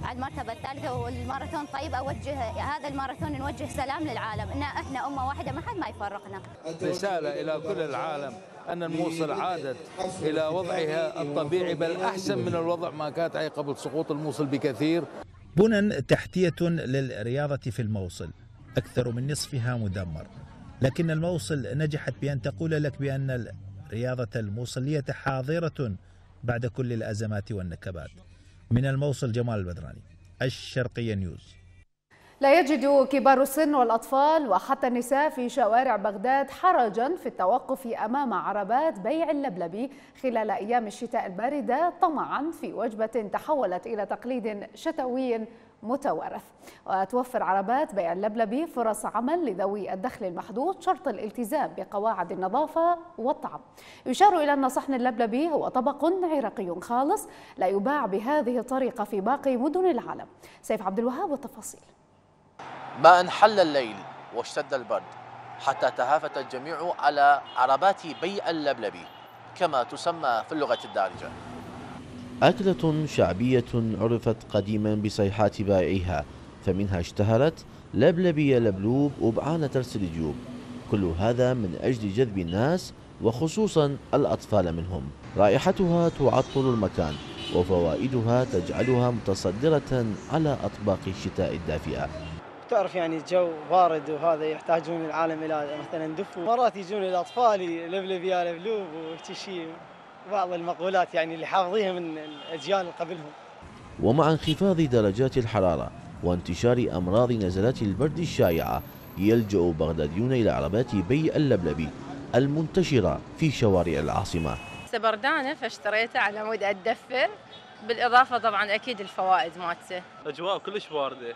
على المرتبة الثالثة والماراثون طيب أوجه هذا الماراثون نوجه سلام للعالم إن إحنا أمة واحدة ما حد ما يفرقنا رسالة إلى كل العالم أن الموصل عادت إلى وضعها الطبيعي بل أحسن من الوضع ما كانت عليه قبل سقوط الموصل بكثير بنى تحتية للرياضة في الموصل أكثر من نصفها مدمر لكن الموصل نجحت بأن تقول لك بأن رياضة الموصلية حاضرة بعد كل الأزمات والنكبات من الموصل جمال البدراني الشرقية نيوز لا يجد كبار السن والأطفال وحتى النساء في شوارع بغداد حرجا في التوقف أمام عربات بيع اللبلبي خلال أيام الشتاء الباردة طمعا في وجبة تحولت إلى تقليد شتوي متوارث وتوفر عربات بيع اللبلبي فرص عمل لذوي الدخل المحدود شرط الالتزام بقواعد النظافة والطعم يشار إلى أن صحن اللبلبي هو طبق عراقي خالص لا يباع بهذه الطريقة في باقي مدن العالم سيف عبد الوهاب والتفاصيل ما أن حل الليل واشتد البرد حتى تهافت الجميع على عربات بيع اللبلبي كما تسمى في اللغة الدارجة أكلة شعبية عرفت قديما بصيحات بائعها فمنها اشتهرت لبلبية لبلوب وبعانة ترس الجيوب كل هذا من أجل جذب الناس وخصوصا الأطفال منهم رائحتها تعطل المكان وفوائدها تجعلها متصدرة على أطباق الشتاء الدافئة تعرف يعني الجو بارد وهذا يحتاجون العالم إلى مثلا دفو مرات يجون الأطفال يلبلب يا لبلوب وشي بعض المقولات يعني اللي حافظيها من الأجيال اللي قبلهم ومع انخفاض درجات الحرارة وانتشار أمراض نزلات البرد الشائعة يلجأ بغداديون إلى عربات بيع اللبلبي المنتشرة في شوارع العاصمة بردانة فاشتريته على مود أتدفى بالإضافة طبعا أكيد الفوائد مالته أجواء كلش باردة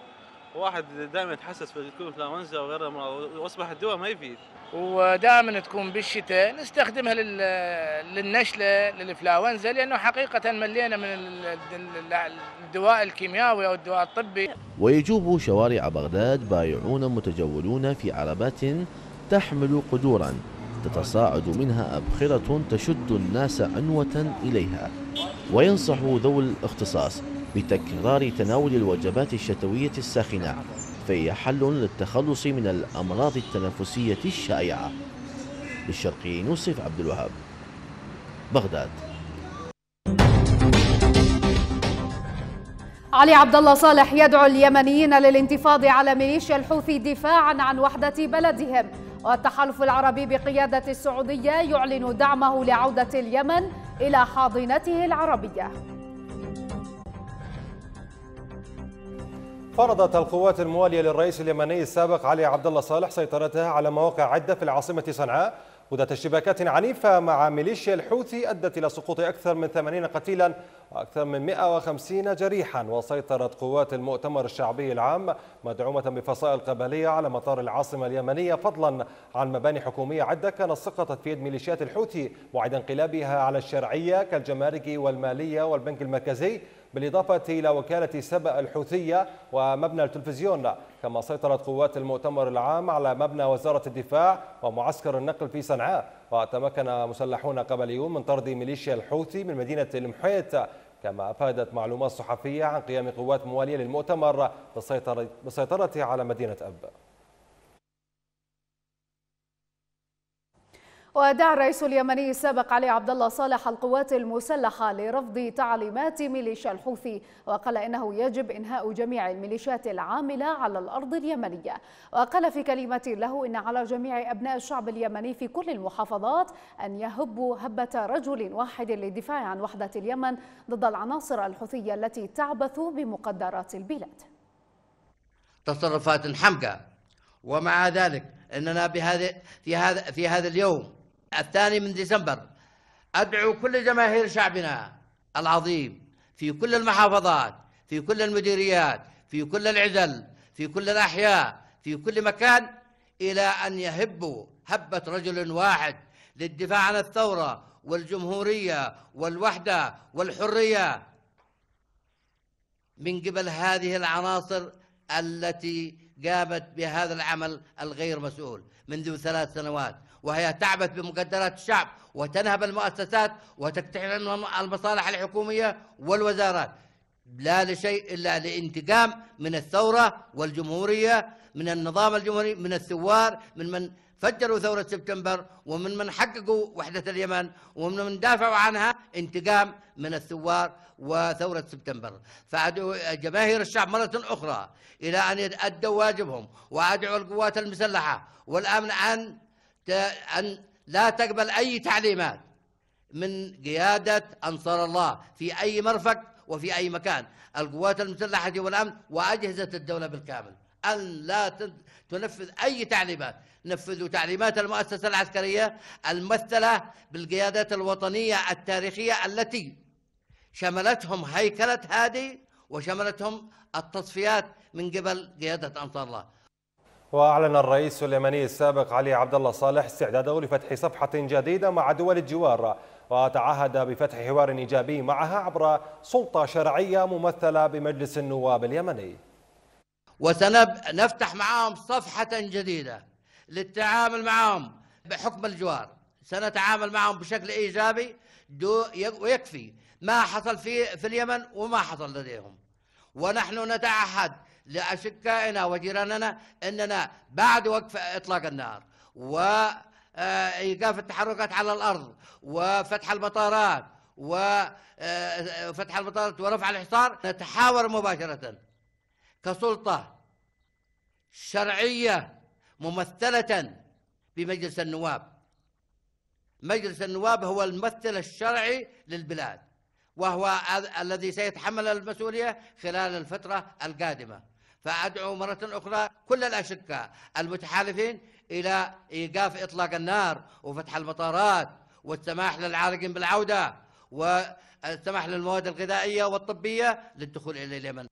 واحد دائما يتحسس بتكون انفلونزا وغيرها واصبح الدواء ما يفيد ودائما تكون بالشتاء نستخدمها للنشله للانفلونزا لانه حقيقه ملينا من الدواء الكيميائي او الدواء الطبي ويجوب شوارع بغداد بائعون متجولون في عربات تحمل قدورا تتصاعد منها أبخرة تشد الناس عنوة إليها وينصح ذوي الاختصاص بتكرار تناول الوجبات الشتوية الساخنة فهي حل للتخلص من الأمراض التنفسية الشائعة للشرقي نصف عبد الوهاب بغداد علي عبد الله صالح يدعو اليمنيين للانتفاض على ميليشيا الحوثي دفاعا عن وحدة بلدهم والتحالف العربي بقيادة السعودية يعلن دعمه لعودة اليمن إلى حاضنته العربية فرضت القوات الموالية للرئيس اليمني السابق علي عبد الله صالح سيطرتها على مواقع عدة في العاصمة صنعاء وذات اشتباكات عنيفة مع ميليشيا الحوثي أدت إلى سقوط أكثر من 80 قتيلا وأكثر من 150 جريحا وسيطرت قوات المؤتمر الشعبي العام مدعومة بفصائل قبلية على مطار العاصمة اليمنية فضلا عن مباني حكومية عدة كانت سقطت في يد ميليشيات الحوثي بعد انقلابها على الشرعية كالجمارك والمالية والبنك المركزي بالإضافة إلى وكالة سبأ الحوثية ومبنى التلفزيون كما سيطرت قوات المؤتمر العام على مبنى وزارة الدفاع ومعسكر النقل في صنعاء وتمكن مسلحون قبليون من طرد ميليشيا الحوثي من مدينة المحيط كما أفادت معلومات صحفية عن قيام قوات موالية للمؤتمر بسيطرته على مدينة أب ودعا الرئيس اليمني السابق علي عبد الله صالح القوات المسلحه لرفض تعليمات ميليشيا الحوثي وقال انه يجب انهاء جميع الميليشيات العامله على الارض اليمنيه وقال في كلمه له ان على جميع ابناء الشعب اليمني في كل المحافظات ان يهبوا هبه رجل واحد للدفاع عن وحده اليمن ضد العناصر الحوثيه التي تعبث بمقدرات البلاد تصرفات حمقى ومع ذلك اننا بهذا في هذا في هذا اليوم الثاني من ديسمبر أدعو كل جماهير شعبنا العظيم في كل المحافظات في كل المديريات في كل العزل في كل الأحياء في كل مكان إلى أن يهبوا هبة رجل واحد للدفاع عن الثورة والجمهورية والوحدة والحرية من قبل هذه العناصر التي قامت بهذا العمل الغير مسؤول منذ ثلاث سنوات وهي تعبث بمقدرات الشعب وتنهب المؤسسات وتقتحم المصالح الحكومية والوزارات لا لشيء إلا لانتقام من الثورة والجمهورية من النظام الجمهوري من الثوار من من فجروا ثورة سبتمبر ومن من حققوا وحدة اليمن ومن من دافعوا عنها انتقام من الثوار وثورة سبتمبر فأدعو جماهير الشعب مرة أخرى إلى أن يؤدوا واجبهم وأدعو القوات المسلحة والأمن أن أن لا تقبل أي تعليمات من قيادة أنصار الله في أي مرفق وفي أي مكان القوات المسلحة والأمن وأجهزة الدولة بالكامل أن لا تنفذ أي تعليمات نفذوا تعليمات المؤسسة العسكرية الممثلة بالقيادات الوطنية التاريخية التي شملتهم هيكلة هذه وشملتهم التصفيات من قبل قيادة أنصار الله وأعلن الرئيس اليمني السابق علي عبد الله صالح استعداده لفتح صفحة جديدة مع دول الجوار وتعهد بفتح حوار إيجابي معها عبر سلطة شرعية ممثلة بمجلس النواب اليمني وسنفتح معهم صفحة جديدة للتعامل معهم بحكم الجوار سنتعامل معهم بشكل إيجابي ويكفي ما حصل في, في اليمن وما حصل لديهم ونحن نتعهد لأشقائنا وجيراننا أننا بعد وقف إطلاق النار وإيقاف آه، التحركات على الأرض وفتح المطارات وفتح آه، آه، المطارات ورفع الحصار نتحاور مباشرة كسلطة شرعية ممثلة بمجلس النواب مجلس النواب هو الممثل الشرعي للبلاد وهو الذي سيتحمل المسؤولية خلال الفترة القادمة فأدعو مرة أخرى كل الأشقاء المتحالفين إلى إيقاف إطلاق النار وفتح المطارات والسماح للعارقين بالعودة والسماح للمواد الغذائية والطبية للدخول إلى اليمن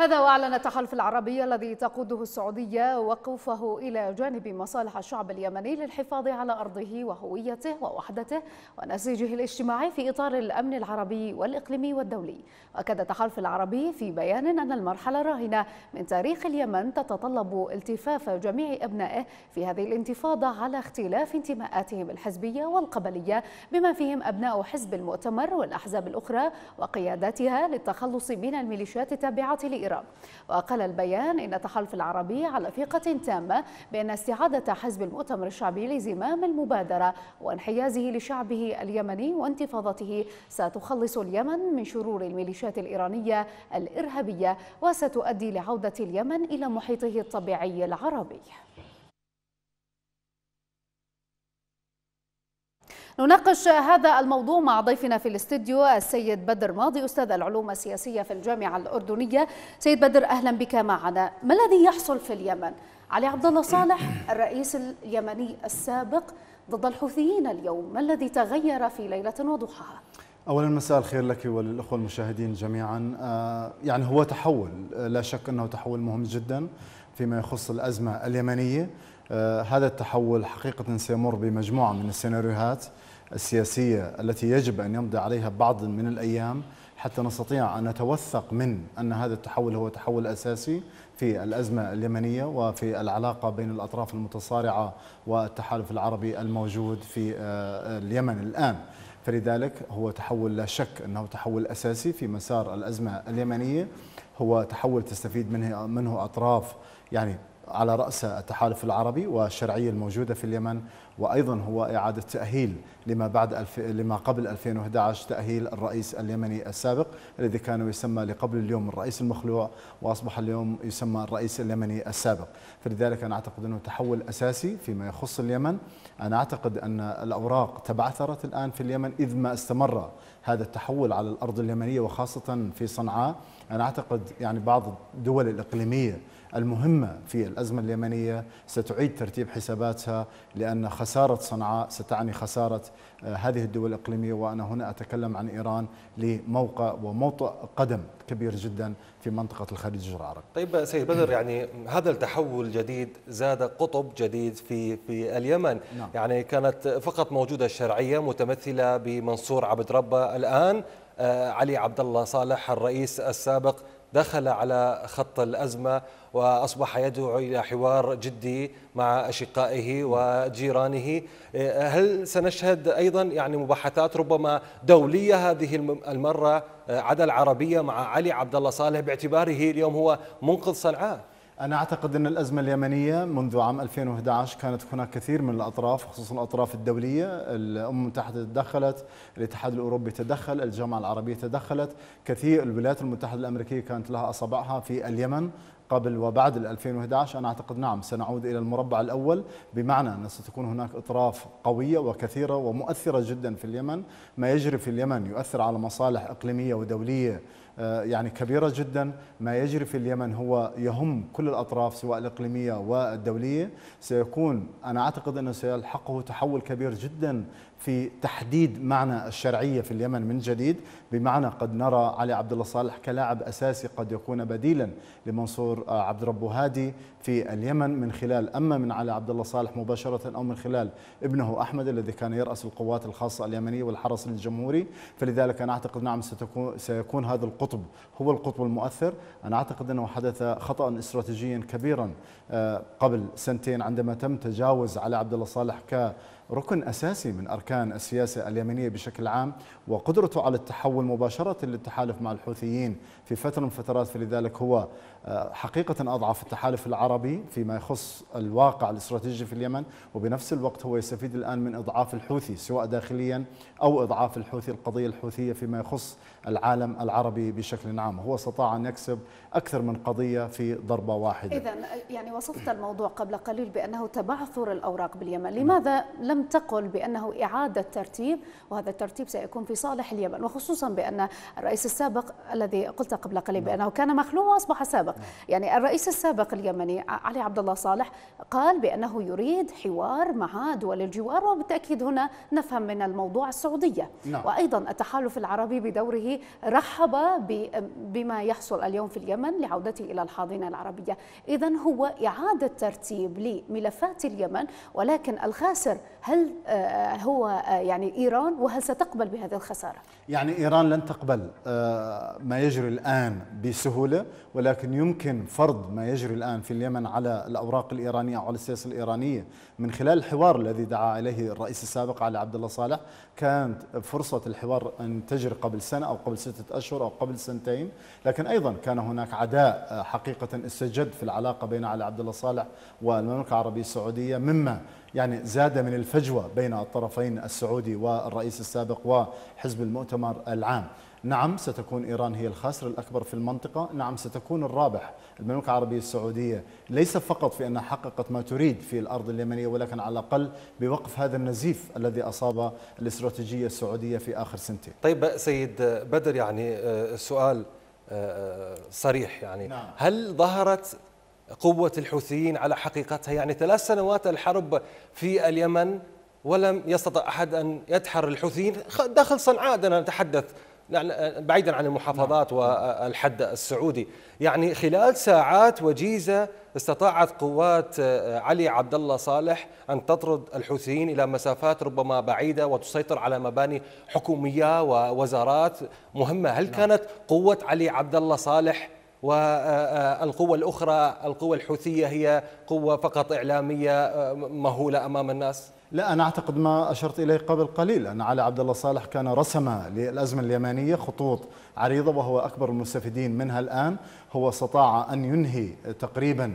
هذا وأعلن التحالف العربي الذي تقوده السعودية وقوفه إلى جانب مصالح الشعب اليمني للحفاظ على أرضه وهويته ووحدته ونسيجه الاجتماعي في إطار الأمن العربي والإقليمي والدولي اكد التحالف العربي في بيان أن المرحلة الراهنة من تاريخ اليمن تتطلب التفاف جميع أبنائه في هذه الانتفاضة على اختلاف انتماءاتهم الحزبية والقبلية بما فيهم أبناء حزب المؤتمر والأحزاب الأخرى وقياداتها للتخلص من الميليشيات التابعة لإيران الكبيرة وقال البيان إن التحالف العربي على ثقة تامة بأن استعادة حزب المؤتمر الشعبي لزمام المبادرة وانحيازه لشعبه اليمني وانتفاضته ستخلص اليمن من شرور الميليشيات الإيرانية الإرهابية وستؤدي لعودة اليمن إلى محيطه الطبيعي العربي نناقش هذا الموضوع مع ضيفنا في الاستديو السيد بدر ماضي أستاذ العلوم السياسية في الجامعة الأردنية سيد بدر أهلا بك معنا ما الذي يحصل في اليمن؟ علي عبد الله صالح الرئيس اليمني السابق ضد الحوثيين اليوم ما الذي تغير في ليلة وضحاها؟ اولا مساء الخير لك وللاخوه المشاهدين جميعا آه، يعني هو تحول لا شك انه تحول مهم جدا فيما يخص الازمه اليمنيه آه، هذا التحول حقيقة سيمر بمجموعة من السيناريوهات السياسية التي يجب أن يمضي عليها بعض من الأيام حتى نستطيع أن نتوثق من أن هذا التحول هو تحول أساسي في الأزمة اليمنية وفي العلاقة بين الأطراف المتصارعة والتحالف العربي الموجود في آه، اليمن الآن فلذلك هو تحول لا شك أنه تحول أساسي في مسار الأزمة اليمنية هو تحول تستفيد منه منه أطراف يعني على رأس التحالف العربي والشرعية الموجودة في اليمن وأيضا هو إعادة تأهيل لما بعد الف... لما قبل 2011 تأهيل الرئيس اليمني السابق الذي كان يسمى لقبل اليوم الرئيس المخلوع وأصبح اليوم يسمى الرئيس اليمني السابق فلذلك أنا أعتقد أنه تحول أساسي فيما يخص اليمن أنا أعتقد أن الأوراق تبعثرت الآن في اليمن إذ ما استمر هذا التحول على الأرض اليمنية وخاصة في صنعاء أنا أعتقد يعني بعض الدول الإقليمية المهمة في الأزمة اليمنية ستعيد ترتيب حساباتها لأن خسارة صنعاء ستعني خسارة آه، هذه الدول الإقليمية وأنا هنا أتكلم عن إيران لموقع وموطئ قدم كبير جدا في منطقة الخليج العربي طيب سيد بدر يعني هذا التحول الجديد زاد قطب جديد في في اليمن نعم. يعني كانت فقط موجودة الشرعية متمثلة بمنصور عبد ربه الآن آه، علي عبد الله صالح الرئيس السابق دخل على خط الأزمة وأصبح يدعو إلى حوار جدي مع أشقائه وجيرانه إيه، هل سنشهد أيضا يعني مباحثات ربما دولية هذه المرة إيه، عدا العربية مع علي عبد الله صالح باعتباره اليوم هو منقذ صنعاء أنا أعتقد أن الأزمة اليمنية منذ عام 2011 كانت هناك كثير من الأطراف خصوصا الأطراف الدولية الأمم المتحدة تدخلت الاتحاد الأوروبي تدخل الجامعة العربية تدخلت كثير الولايات المتحدة الأمريكية كانت لها أصابعها في اليمن قبل وبعد 2011 أنا أعتقد نعم سنعود إلى المربع الأول بمعنى أن ستكون هناك إطراف قوية وكثيرة ومؤثرة جدا في اليمن ما يجري في اليمن يؤثر على مصالح إقليمية ودولية آه، يعني كبيرة جدا ما يجري في اليمن هو يهم كل الأطراف سواء الإقليمية والدولية سيكون أنا أعتقد أنه سيلحقه تحول كبير جدا في تحديد معنى الشرعية في اليمن من جديد بمعنى قد نرى علي عبد الله صالح كلاعب أساسي قد يكون بديلا لمنصور آه، عبد ربه هادي في اليمن من خلال أما من علي عبد الله صالح مباشرة أو من خلال ابنه أحمد الذي كان يرأس القوات الخاصة اليمنية والحرس الجمهوري فلذلك أنا أعتقد نعم ستكون سيكون هذا القطب هو القطب المؤثر أنا أعتقد أنه حدث خطأ استراتيجيا كبيرا آه، قبل سنتين عندما تم تجاوز علي عبد الله صالح ك ركن أساسي من أركان السياسة اليمنية بشكل عام وقدرته على التحول مباشرة للتحالف مع الحوثيين في فترة من فترات فلذلك هو آه، حقيقة أضعف التحالف العربي فيما يخص الواقع الاستراتيجي في اليمن وبنفس الوقت هو يستفيد الآن من إضعاف الحوثي سواء داخليا أو إضعاف الحوثي القضية الحوثية فيما يخص العالم العربي بشكل عام هو استطاع أن يكسب أكثر من قضية في ضربة واحدة إذا يعني وصفت الموضوع قبل قليل بأنه تبعثر الأوراق باليمن لماذا لم تقل بأنه إعادة ترتيب وهذا الترتيب سيكون في صالح اليمن وخصوصا بأن الرئيس السابق الذي قلت قبل قليل نعم. بانه كان مخلوع واصبح سابق نعم. يعني الرئيس السابق اليمني علي عبد الله صالح قال بانه يريد حوار مع دول الجوار وبالتاكيد هنا نفهم من الموضوع السعوديه نعم. وايضا التحالف العربي بدوره رحب بما يحصل اليوم في اليمن لعودته الى الحاضنه العربيه اذا هو اعاده ترتيب لملفات اليمن ولكن الخاسر هل آه، آه، هو آه، يعني إيران وهل ستقبل بهذه الخسارة؟ يعني إيران لن تقبل ما يجري الآن بسهولة ولكن يمكن فرض ما يجري الآن في اليمن على الأوراق الإيرانية أو على السياسة الإيرانية من خلال الحوار الذي دعا إليه الرئيس السابق علي عبد الله صالح كانت فرصة الحوار أن تجري قبل سنة أو قبل ستة أشهر أو قبل سنتين لكن أيضا كان هناك عداء حقيقة استجد في العلاقة بين علي عبد الله صالح والمملكة العربية السعودية مما يعني زاد من الفجوة بين الطرفين السعودي والرئيس السابق وحزب المؤتمر العام نعم ستكون إيران هي الخاسر الأكبر في المنطقة نعم ستكون الرابح المملكة العربية السعودية ليس فقط في أنها حققت ما تريد في الأرض اليمنية ولكن على الأقل بوقف هذا النزيف الذي أصاب الاستراتيجية السعودية في آخر سنتين طيب سيد بدر يعني آه، سؤال آه، آه، صريح يعني نعم. هل ظهرت قوة الحوثيين على حقيقتها يعني ثلاث سنوات الحرب في اليمن ولم يستطع أحد أن يدحر الحوثيين داخل صنعاء دعنا نتحدث بعيدا عن المحافظات نعم. والحد السعودي يعني خلال ساعات وجيزة استطاعت قوات آه، علي عبد الله صالح أن تطرد الحوثيين إلى مسافات ربما بعيدة وتسيطر على مباني حكومية ووزارات مهمة هل نعم. كانت قوة علي عبد الله صالح والقوة الأخرى القوة الحوثية هي قوة فقط إعلامية آه، مهولة أمام الناس؟ لا أنا أعتقد ما أشرت إليه قبل قليل أن علي عبد الله صالح كان رسم للأزمة اليمنية خطوط عريضة وهو أكبر المستفيدين منها الآن هو استطاع أن ينهي تقريبا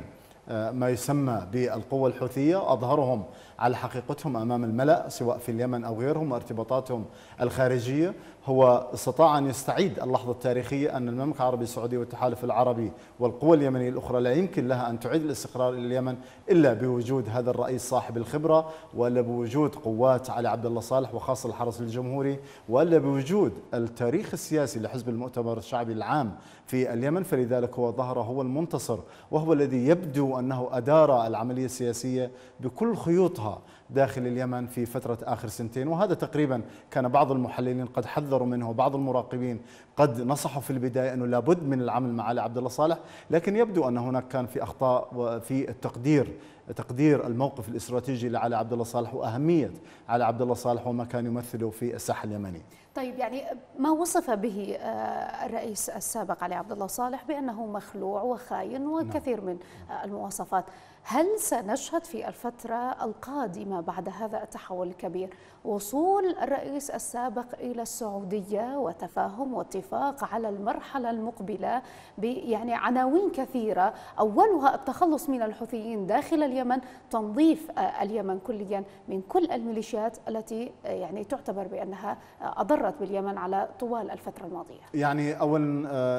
آه، ما يسمى بالقوة الحوثية أظهرهم على حقيقتهم أمام الملأ سواء في اليمن أو غيرهم وارتباطاتهم الخارجية هو استطاع أن يستعيد اللحظة التاريخية أن المملكة العربية السعودية والتحالف العربي والقوى اليمنية الأخرى لا يمكن لها أن تعيد الاستقرار إلى اليمن إلا بوجود هذا الرئيس صاحب الخبرة ولا بوجود قوات علي عبد الله صالح وخاصة الحرس الجمهوري ولا بوجود التاريخ السياسي لحزب المؤتمر الشعبي العام في اليمن فلذلك هو ظهر هو المنتصر وهو الذي يبدو أنه أدار العملية السياسية بكل خيوطها داخل اليمن في فترة آخر سنتين وهذا تقريبا كان بعض المحللين قد حذروا منه وبعض المراقبين قد نصحوا في البداية أنه لابد من العمل مع علي عبد الله صالح لكن يبدو أن هناك كان في أخطاء وفي التقدير تقدير الموقف الاستراتيجي لعلي عبد الله صالح واهميه علي عبد الله صالح وما كان يمثله في الساحه اليمني. طيب يعني ما وصف به آه، الرئيس السابق علي عبد الله صالح بانه مخلوع وخاين نعم. وكثير من آه، المواصفات. هل سنشهد في الفترة القادمة بعد هذا التحول الكبير وصول الرئيس السابق إلى السعودية وتفاهم واتفاق على المرحلة المقبلة يعني عناوين كثيرة أولها التخلص من الحوثيين داخل اليمن تنظيف آه، اليمن كليا من كل الميليشيات التي آه، يعني تعتبر بأنها آه، أضرت باليمن على طوال الفترة الماضية يعني أولا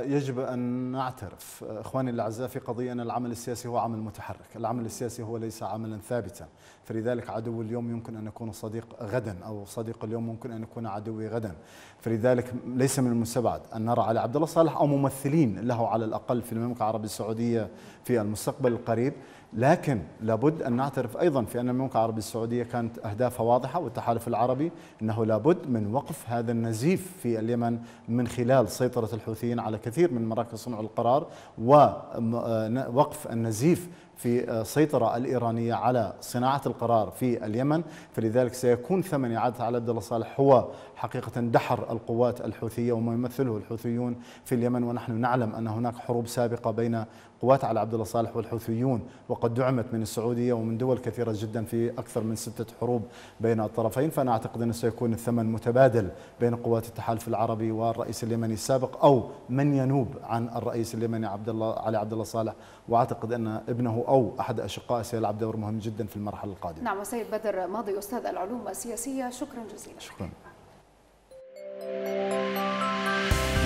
يجب أن نعترف إخواني الأعزاء في قضية أن العمل السياسي هو عمل متحرك العمل السياسي هو ليس عملا ثابتا فلذلك عدو اليوم يمكن أن يكون صديق غدا أو صديق اليوم ممكن أن يكون عدوي غدا فلذلك ليس من المستبعد أن نرى علي عبد الله صالح أو ممثلين له على الأقل في المملكة العربية السعودية في المستقبل القريب لكن لابد أن نعترف أيضا في أن المملكة العربية السعودية كانت أهدافها واضحة والتحالف العربي أنه لابد من وقف هذا النزيف في اليمن من خلال سيطرة الحوثيين على كثير من مراكز صنع القرار ووقف آه، النزيف في السيطرة آه، الإيرانية على صناعة القرار في اليمن فلذلك سيكون ثمن إعادة علي عبد الله صالح هو حقيقة دحر القوات الحوثية وما يمثله الحوثيون في اليمن ونحن نعلم أن هناك حروب سابقة بين قوات علي عبد الله صالح والحوثيون وقد دعمت من السعودية ومن دول كثيرة جدا في أكثر من ستة حروب بين الطرفين فأنا أعتقد أنه سيكون الثمن متبادل بين قوات التحالف العربي والرئيس اليمني السابق أو من ينوب عن الرئيس اليمني عبد الله علي عبد الله صالح واعتقد ان ابنه او احد اشقائه سيلعب دور مهم جدا في المرحله القادمه. نعم سيد بدر ماضي استاذ العلوم السياسيه شكرا جزيلا. شكرا.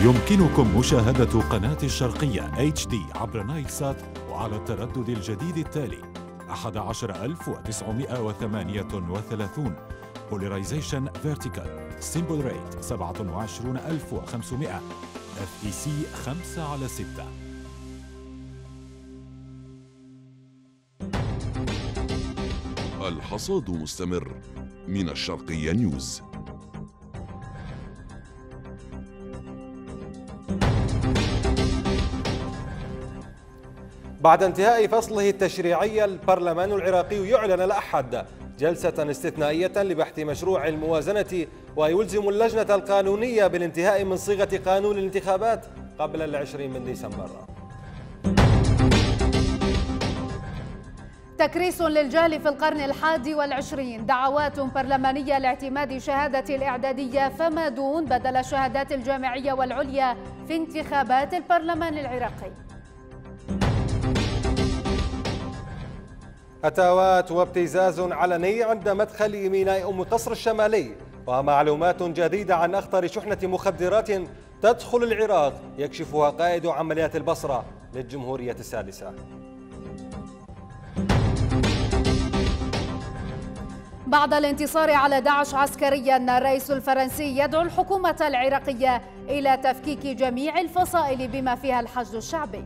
يمكنكم مشاهدة قناة الشرقية HD عبر نايل سات وعلى التردد الجديد التالي 11938 Polarization Vertical Symbol Rate 27500 FEC 5 على 6 الحصاد مستمر من الشرقية نيوز بعد انتهاء فصله التشريعي البرلمان العراقي يعلن الأحد جلسة استثنائية لبحث مشروع الموازنة ويلزم اللجنة القانونية بالانتهاء من صيغة قانون الانتخابات قبل العشرين من ديسمبر تكريس للجهل في القرن الحادي والعشرين دعوات برلمانية لاعتماد شهادة الإعدادية فما دون بدل الشهادات الجامعية والعليا في انتخابات البرلمان العراقي هتاوات وابتزاز علني عند مدخل ميناء أم قصر الشمالي ومعلومات جديدة عن أخطر شحنة مخدرات تدخل العراق يكشفها قائد عمليات البصرة للجمهورية السادسة بعد الانتصار على داعش عسكريا الرئيس الفرنسي يدعو الحكومة العراقية إلى تفكيك جميع الفصائل بما فيها الحشد الشعبي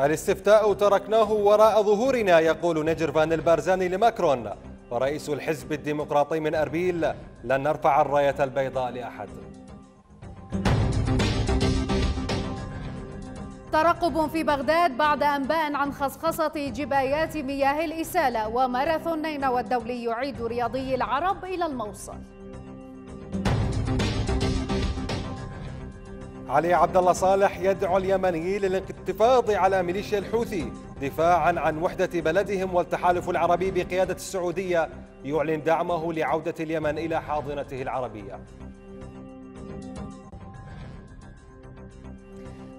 الاستفتاء تركناه وراء ظهورنا يقول نجر فان البارزاني لماكرون ورئيس الحزب الديمقراطي من أربيل لن نرفع الراية البيضاء لأحد ترقب في بغداد بعد أنباء عن خصخصة جبايات مياه الإسالة وماراثون نينوى الدولي يعيد رياضي العرب إلى الموصل علي عبد الله صالح يدعو اليمنيين للانتفاض على ميليشيا الحوثي دفاعا عن وحدة بلدهم والتحالف العربي بقيادة السعودية يعلن دعمه لعودة اليمن إلى حاضنته العربية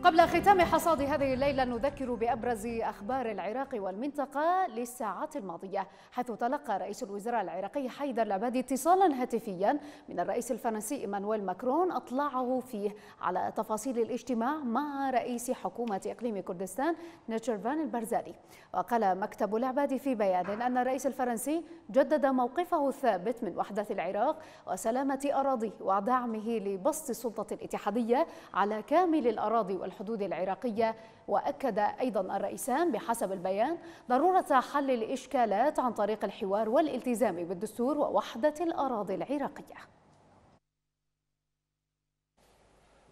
قبل ختام حصاد هذه الليلة نذكر بأبرز أخبار العراق والمنطقة للساعات الماضية حيث تلقى رئيس الوزراء العراقي حيدر العبادي اتصالا هاتفيا من الرئيس الفرنسي إيمانويل ماكرون أطلعه فيه على تفاصيل الاجتماع مع رئيس حكومة إقليم كردستان نيتشرفان البرزالي وقال مكتب العبادي في بيان أن الرئيس الفرنسي جدد موقفه الثابت من وحدة العراق وسلامة أراضيه ودعمه لبسط السلطة الاتحادية على كامل الأراضي والحكومة الحدود العراقية وأكد أيضا الرئيسان بحسب البيان ضرورة حل الإشكالات عن طريق الحوار والالتزام بالدستور ووحدة الأراضي العراقية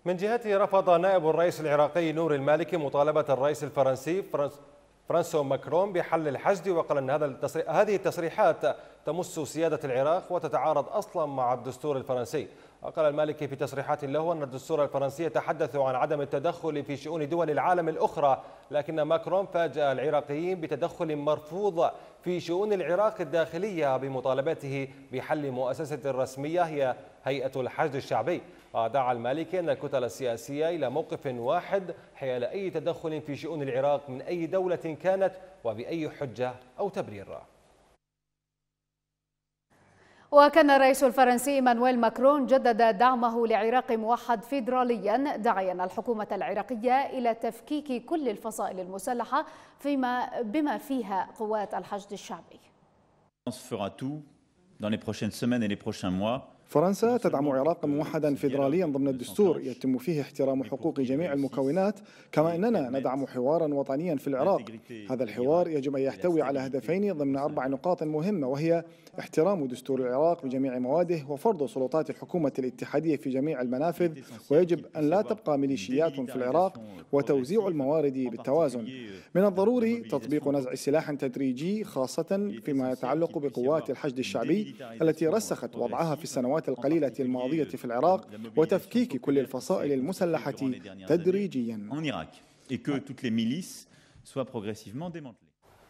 من جهته رفض نائب الرئيس العراقي نور المالكي مطالبة الرئيس الفرنسي فرنس فرانسو ماكرون بحل الحشد وقال ان هذا التصري... هذه التصريحات تمس سياده العراق وتتعارض اصلا مع الدستور الفرنسي وقال المالكي في تصريحات له أن الدستور الفرنسي يتحدث عن عدم التدخل في شؤون دول العالم الأخرى لكن ماكرون فاجأ العراقيين بتدخل مرفوض في شؤون العراق الداخلية بمطالبته بحل مؤسسة رسمية هي هيئة الحشد الشعبي ودعا المالكي أن الكتل السياسية إلى موقف واحد حيال أي تدخل في شؤون العراق من أي دولة كانت وبأي حجة أو تبرير وكان الرئيس الفرنسي مانويل ماكرون جدد دعمه لعراق موحد فيدراليا داعيا الحكومة العراقية إلى تفكيك كل الفصائل المسلحة فيما بما فيها قوات الحشد الشعبي. فرنسا تدعم عراقا موحدا فيدراليا ضمن الدستور يتم فيه احترام حقوق جميع المكونات كما اننا ندعم حوارا وطنيا في العراق هذا الحوار يجب ان يحتوي على هدفين ضمن اربع نقاط مهمه وهي احترام دستور العراق بجميع مواده وفرض سلطات الحكومه الاتحاديه في جميع المنافذ ويجب ان لا تبقى ميليشيات في العراق وتوزيع الموارد بالتوازن من الضروري تطبيق نزع سلاح تدريجي خاصه فيما يتعلق بقوات الحشد الشعبي التي رسخت وضعها في السنوات السنوات القليلة الماضية في العراق وتفكيك كل الفصائل المسلحة تدريجيا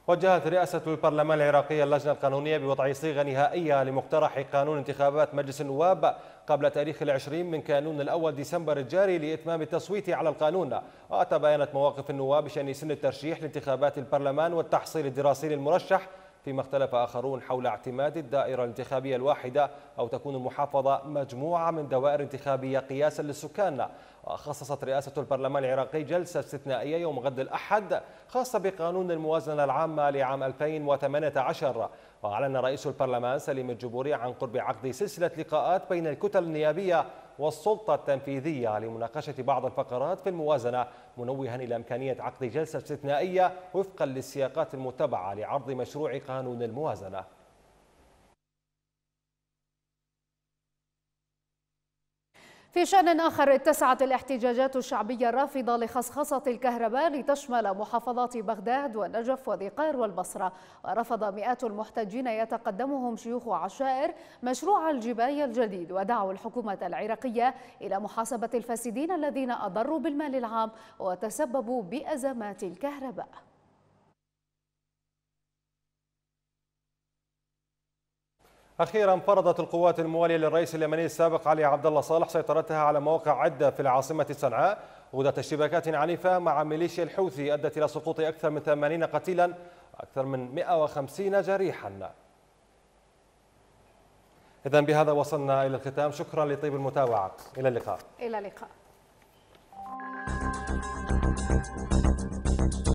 وجهت رئاسة البرلمان العراقي اللجنة القانونية بوضع صيغة نهائية لمقترح قانون انتخابات مجلس النواب قبل تاريخ العشرين من كانون الأول ديسمبر الجاري لإتمام التصويت على القانون وتباينت مواقف النواب بشأن سن الترشيح لانتخابات البرلمان والتحصيل الدراسي للمرشح فيما اختلف آخرون حول اعتماد الدائرة الانتخابية الواحدة أو تكون المحافظة مجموعة من دوائر انتخابية قياسا للسكان وخصصت رئاسة البرلمان العراقي جلسة استثنائية يوم غد الأحد خاصة بقانون الموازنة العامة لعام 2018 وأعلن رئيس البرلمان سليم الجبوري عن قرب عقد سلسلة لقاءات بين الكتل النيابية والسلطة التنفيذية لمناقشة بعض الفقرات في الموازنة منوها إلى إمكانية عقد جلسة استثنائية وفقا للسياقات المتبعة لعرض مشروع قانون الموازنة في شأن آخر اتسعت الاحتجاجات الشعبية الرافضة لخصخصة الكهرباء لتشمل محافظات بغداد والنجف وذقار والبصرة ورفض مئات المحتجين يتقدمهم شيوخ عشائر مشروع الجباية الجديد ودعوا الحكومة العراقية إلى محاسبة الفاسدين الذين أضروا بالمال العام وتسببوا بأزمات الكهرباء أخيرا فرضت القوات الموالية للرئيس اليمني السابق علي عبد الله صالح سيطرتها على مواقع عدة في العاصمة صنعاء ودت اشتباكات عنيفة مع ميليشيا الحوثي أدت إلى سقوط أكثر من 80 قتيلا وأكثر من 150 جريحا إذا بهذا وصلنا إلى الختام شكرا لطيب المتابعة إلى اللقاء إلى اللقاء